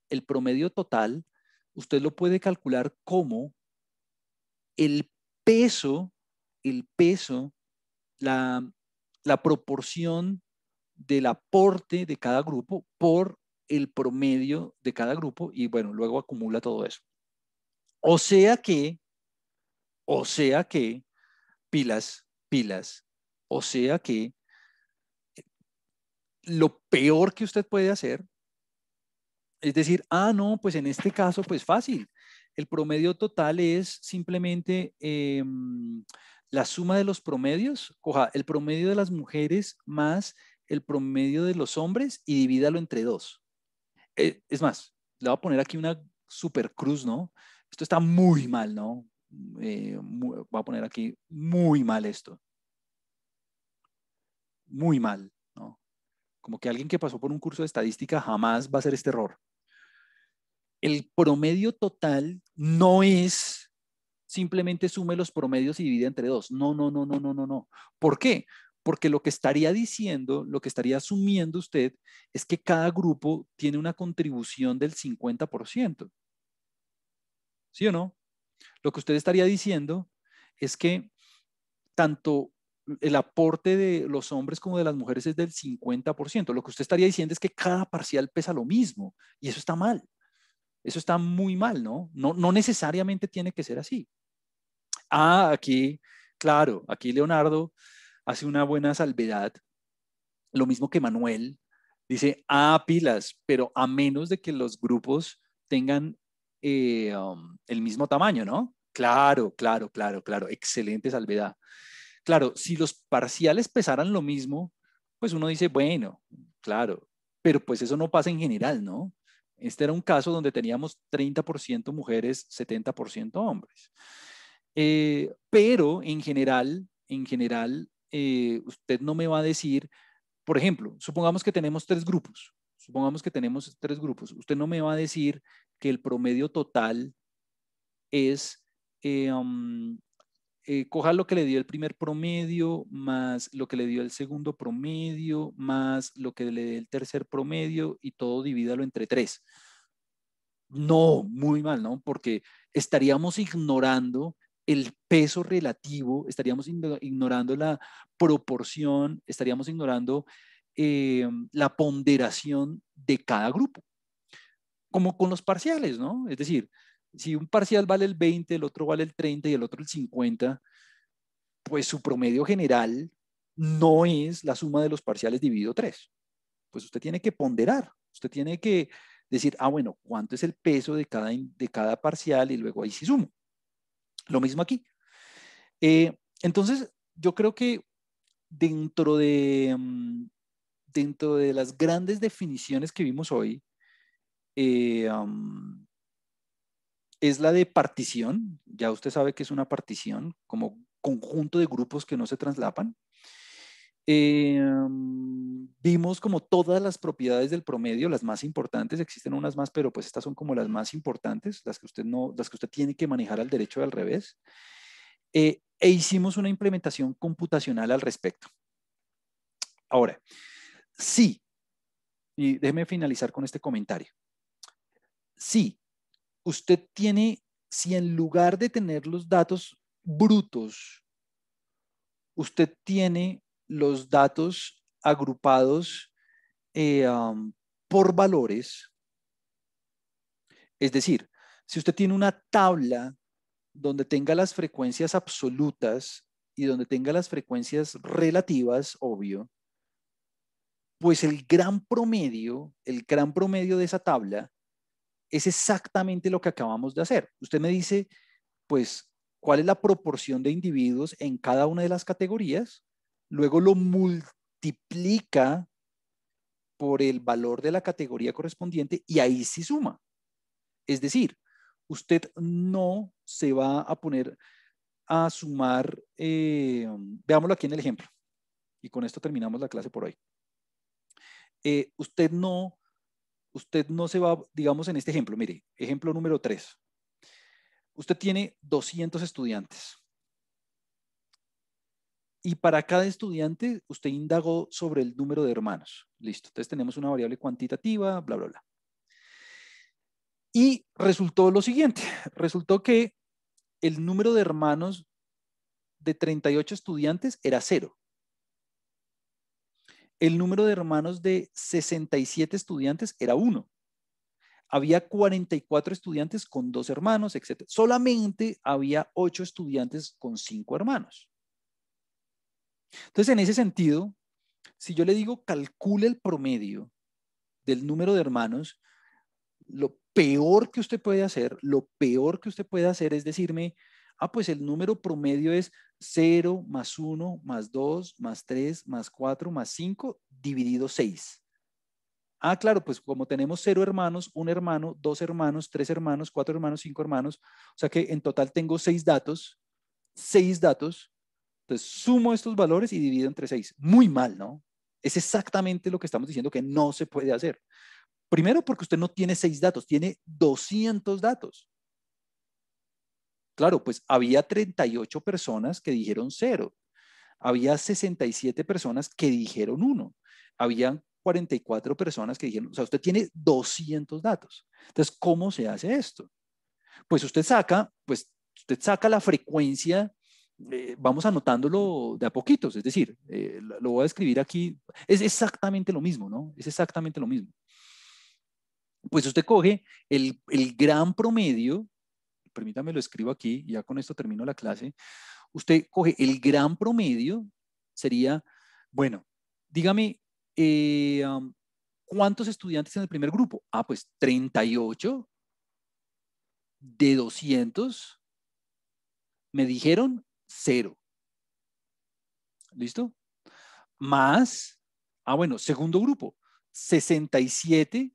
el promedio total, usted lo puede calcular como el peso, el peso, la, la proporción del aporte de cada grupo por el promedio de cada grupo y bueno, luego acumula todo eso. O sea que, o sea que, pilas, pilas, o sea que lo peor que usted puede hacer es decir, ah, no, pues en este caso, pues fácil, el promedio total es simplemente em, la suma de los promedios, coja el promedio de las mujeres más el promedio de los hombres y divídalo entre dos. Eh, es más, le voy a poner aquí una super cruz, ¿no? Esto está muy mal, ¿no? Eh, voy a poner aquí muy mal esto. Muy mal, ¿no? Como que alguien que pasó por un curso de estadística jamás va a hacer este error el promedio total no es simplemente sume los promedios y divide entre dos. No, no, no, no, no, no, no. ¿Por qué? Porque lo que estaría diciendo, lo que estaría asumiendo usted es que cada grupo tiene una contribución del 50%. ¿Sí o no? Lo que usted estaría diciendo es que tanto el aporte de los hombres como de las mujeres es del 50%. Lo que usted estaría diciendo es que cada parcial pesa lo mismo y eso está mal. Eso está muy mal, ¿no? No, no necesariamente tiene que ser así. Ah, aquí, claro, aquí Leonardo hace una buena salvedad, lo mismo que Manuel, dice, ah, pilas, pero a menos de que los grupos tengan eh, um, el mismo tamaño, ¿no? Claro, claro, claro, claro, excelente salvedad. Claro, si los parciales pesaran lo mismo, pues uno dice, bueno, claro, pero pues eso no pasa en general, ¿no? Este era un caso donde teníamos 30% mujeres, 70% hombres. Eh, pero en general, en general, eh, usted no me va a decir, por ejemplo, supongamos que tenemos tres grupos, supongamos que tenemos tres grupos, usted no me va a decir que el promedio total es eh, eh, coja lo que le dio el primer promedio, más lo que le dio el segundo promedio, más lo que le dio el tercer promedio y todo divídalo entre tres. No, muy mal, ¿no? Porque estaríamos ignorando el peso relativo, estaríamos ignorando la proporción, estaríamos ignorando eh, la ponderación de cada grupo, como con los parciales, ¿no? Es decir, si un parcial vale el 20, el otro vale el 30 y el otro el 50, pues su promedio general no es la suma de los parciales dividido 3. Pues usted tiene que ponderar, usted tiene que decir, ah, bueno, ¿cuánto es el peso de cada, de cada parcial? Y luego ahí sí sumo. Lo mismo aquí. Eh, entonces, yo creo que dentro de, mm, dentro de las grandes definiciones que vimos hoy, eh, es la de partición. Ya usted sabe que es una partición, como conjunto de grupos que no se traslapan. Em, vimos como todas las propiedades del promedio, las más importantes, existen unas más, pero pues estas son como las más importantes, las que usted, no, las que usted tiene que manejar al derecho al revés. Eh, e hicimos una implementación computacional al respecto. Ahora, sí, y déjeme finalizar con este comentario. Sí, usted tiene, si en lugar de tener los datos brutos, usted tiene los datos agrupados eh, um, por valores, es decir, si usted tiene una tabla donde tenga las frecuencias absolutas y donde tenga las frecuencias relativas, obvio, pues el gran promedio, el gran promedio de esa tabla es exactamente lo que acabamos de hacer. Usted me dice, pues, cuál es la proporción de individuos en cada una de las categorías, luego lo multiplica por el valor de la categoría correspondiente y ahí sí suma. Es decir, usted no se va a poner a sumar, eh, veámoslo aquí en el ejemplo, y con esto terminamos la clase por hoy. Eh, usted no usted no se va, digamos en este ejemplo, mire, ejemplo número 3. Usted tiene 200 estudiantes. Y para cada estudiante, usted indagó sobre el número de hermanos. Listo. Entonces tenemos una variable cuantitativa, bla, bla, bla. Y resultó lo siguiente. <laughs> Resultó que el número de hermanos de 38 estudiantes era cero el número de hermanos de 67 estudiantes era uno. Había 44 estudiantes con dos hermanos, etc. Solamente había ocho estudiantes con cinco hermanos. Entonces, en ese sentido, si yo le digo calcule el promedio del número de hermanos, lo peor que usted puede hacer, lo peor que usted puede hacer es decirme, Ah, pues el número promedio es 0 más 1 más 2 más 3 más 4 más 5 dividido 6. Ah, claro, pues como tenemos 0 hermanos, 1 hermano, 2 hermanos, 3 hermanos, 4 hermanos, 5 hermanos, o sea que en total tengo 6 datos, 6 datos, entonces sumo estos valores y divido entre 6. Muy mal, ¿no? Es exactamente lo que estamos diciendo que no se puede hacer. Primero porque usted no tiene 6 datos, tiene 200 datos. Claro, pues había 38 personas que dijeron cero, había 67 personas que dijeron uno, había 44 personas que dijeron, o sea, usted tiene 200 datos. Entonces, ¿cómo se hace esto? Pues usted saca, pues usted saca la frecuencia, eh, vamos anotándolo de a poquitos, es decir, eh, lo voy a escribir aquí, es exactamente lo mismo, ¿no? Es exactamente lo mismo. Pues usted coge el, el gran promedio permítame lo escribo aquí, ya con esto termino la clase, usted coge el gran promedio, sería, bueno, dígame, eh, ¿cuántos estudiantes en el primer grupo? Ah, pues 38 de 200. Me dijeron cero. ¿Listo? Más, ah, bueno, segundo grupo, 67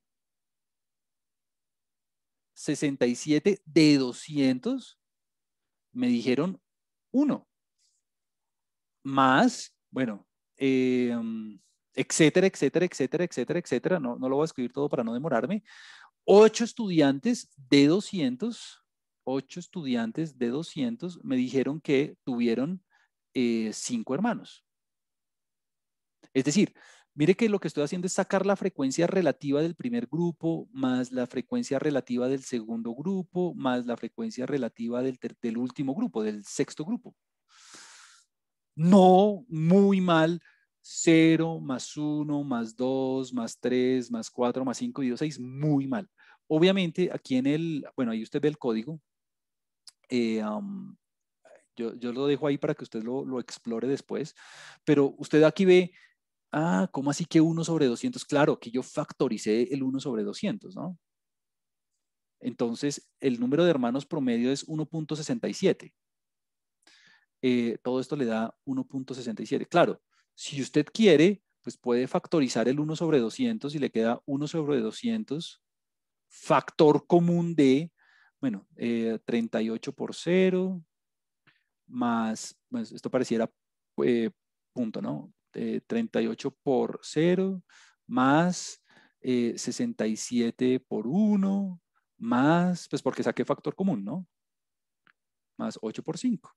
67 de 200 me dijeron uno Más, bueno, em, etcétera, etcétera, etcétera, etcétera, etcétera. No, lo voy a escribir todo para no demorarme. 8 estudiantes de 200, 8 estudiantes de 200 me dijeron que tuvieron 5 eh, hermanos. Es decir, Mire que lo que estoy haciendo es sacar la frecuencia relativa del primer grupo, más la frecuencia relativa del segundo grupo, más la frecuencia relativa del, del último grupo, del sexto grupo. No, muy mal. 0 más 1 más 2 más 3 más 4 más 5 y 6, muy mal. Obviamente aquí en el, bueno, ahí usted ve el código. Eh, yo, yo, lo dejo ahí para que usted lo, lo, explore después, pero usted aquí ve ah, ¿cómo así que 1 sobre 200? Claro, que yo factoricé el 1 sobre 200, ¿no? Entonces, el número de hermanos promedio es 1.67. Eh, todo esto le da 1.67. Claro, si usted quiere, pues puede factorizar el 1 sobre 200 y le queda 1 sobre 200 factor común de, bueno, 38 eh, por 0, más, pues esto pareciera eh, punto, ¿no? 38 eh, por 0 más 67 eh, por 1 más, pues porque saqué factor común, ¿no? Más 8 por 5.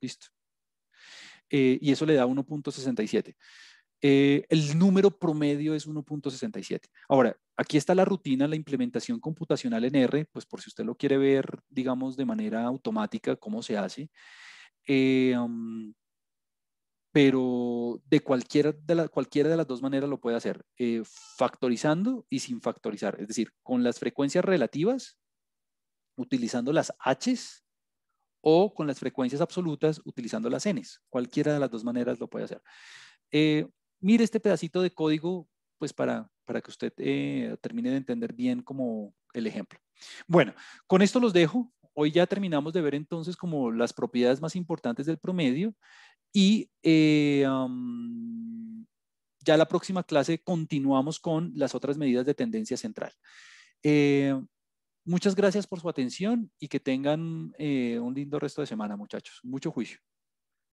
Listo. Eh, y eso le da 1.67. el número promedio es 1.67. Ahora, aquí está la rutina, la implementación computacional en R, pues por si usted lo quiere ver, digamos, de manera automática, cómo se hace. Eh, um, pero de cualquiera de, cualquiera de las dos maneras lo puede hacer, eh, factorizando y sin factorizar, es decir, con las frecuencias relativas, utilizando las Hs o con las frecuencias absolutas utilizando las Ns. Cualquiera de las dos maneras lo puede hacer. Eh, mire este pedacito de código pues para, para que usted eh, termine de entender bien como el ejemplo. Bueno, con esto los dejo. Hoy ya terminamos de ver entonces como las propiedades más importantes del promedio y eh, ya la próxima clase continuamos con las otras medidas de tendencia central. Eh, muchas gracias por su atención y que tengan eh, un lindo resto de semana, muchachos. Mucho juicio.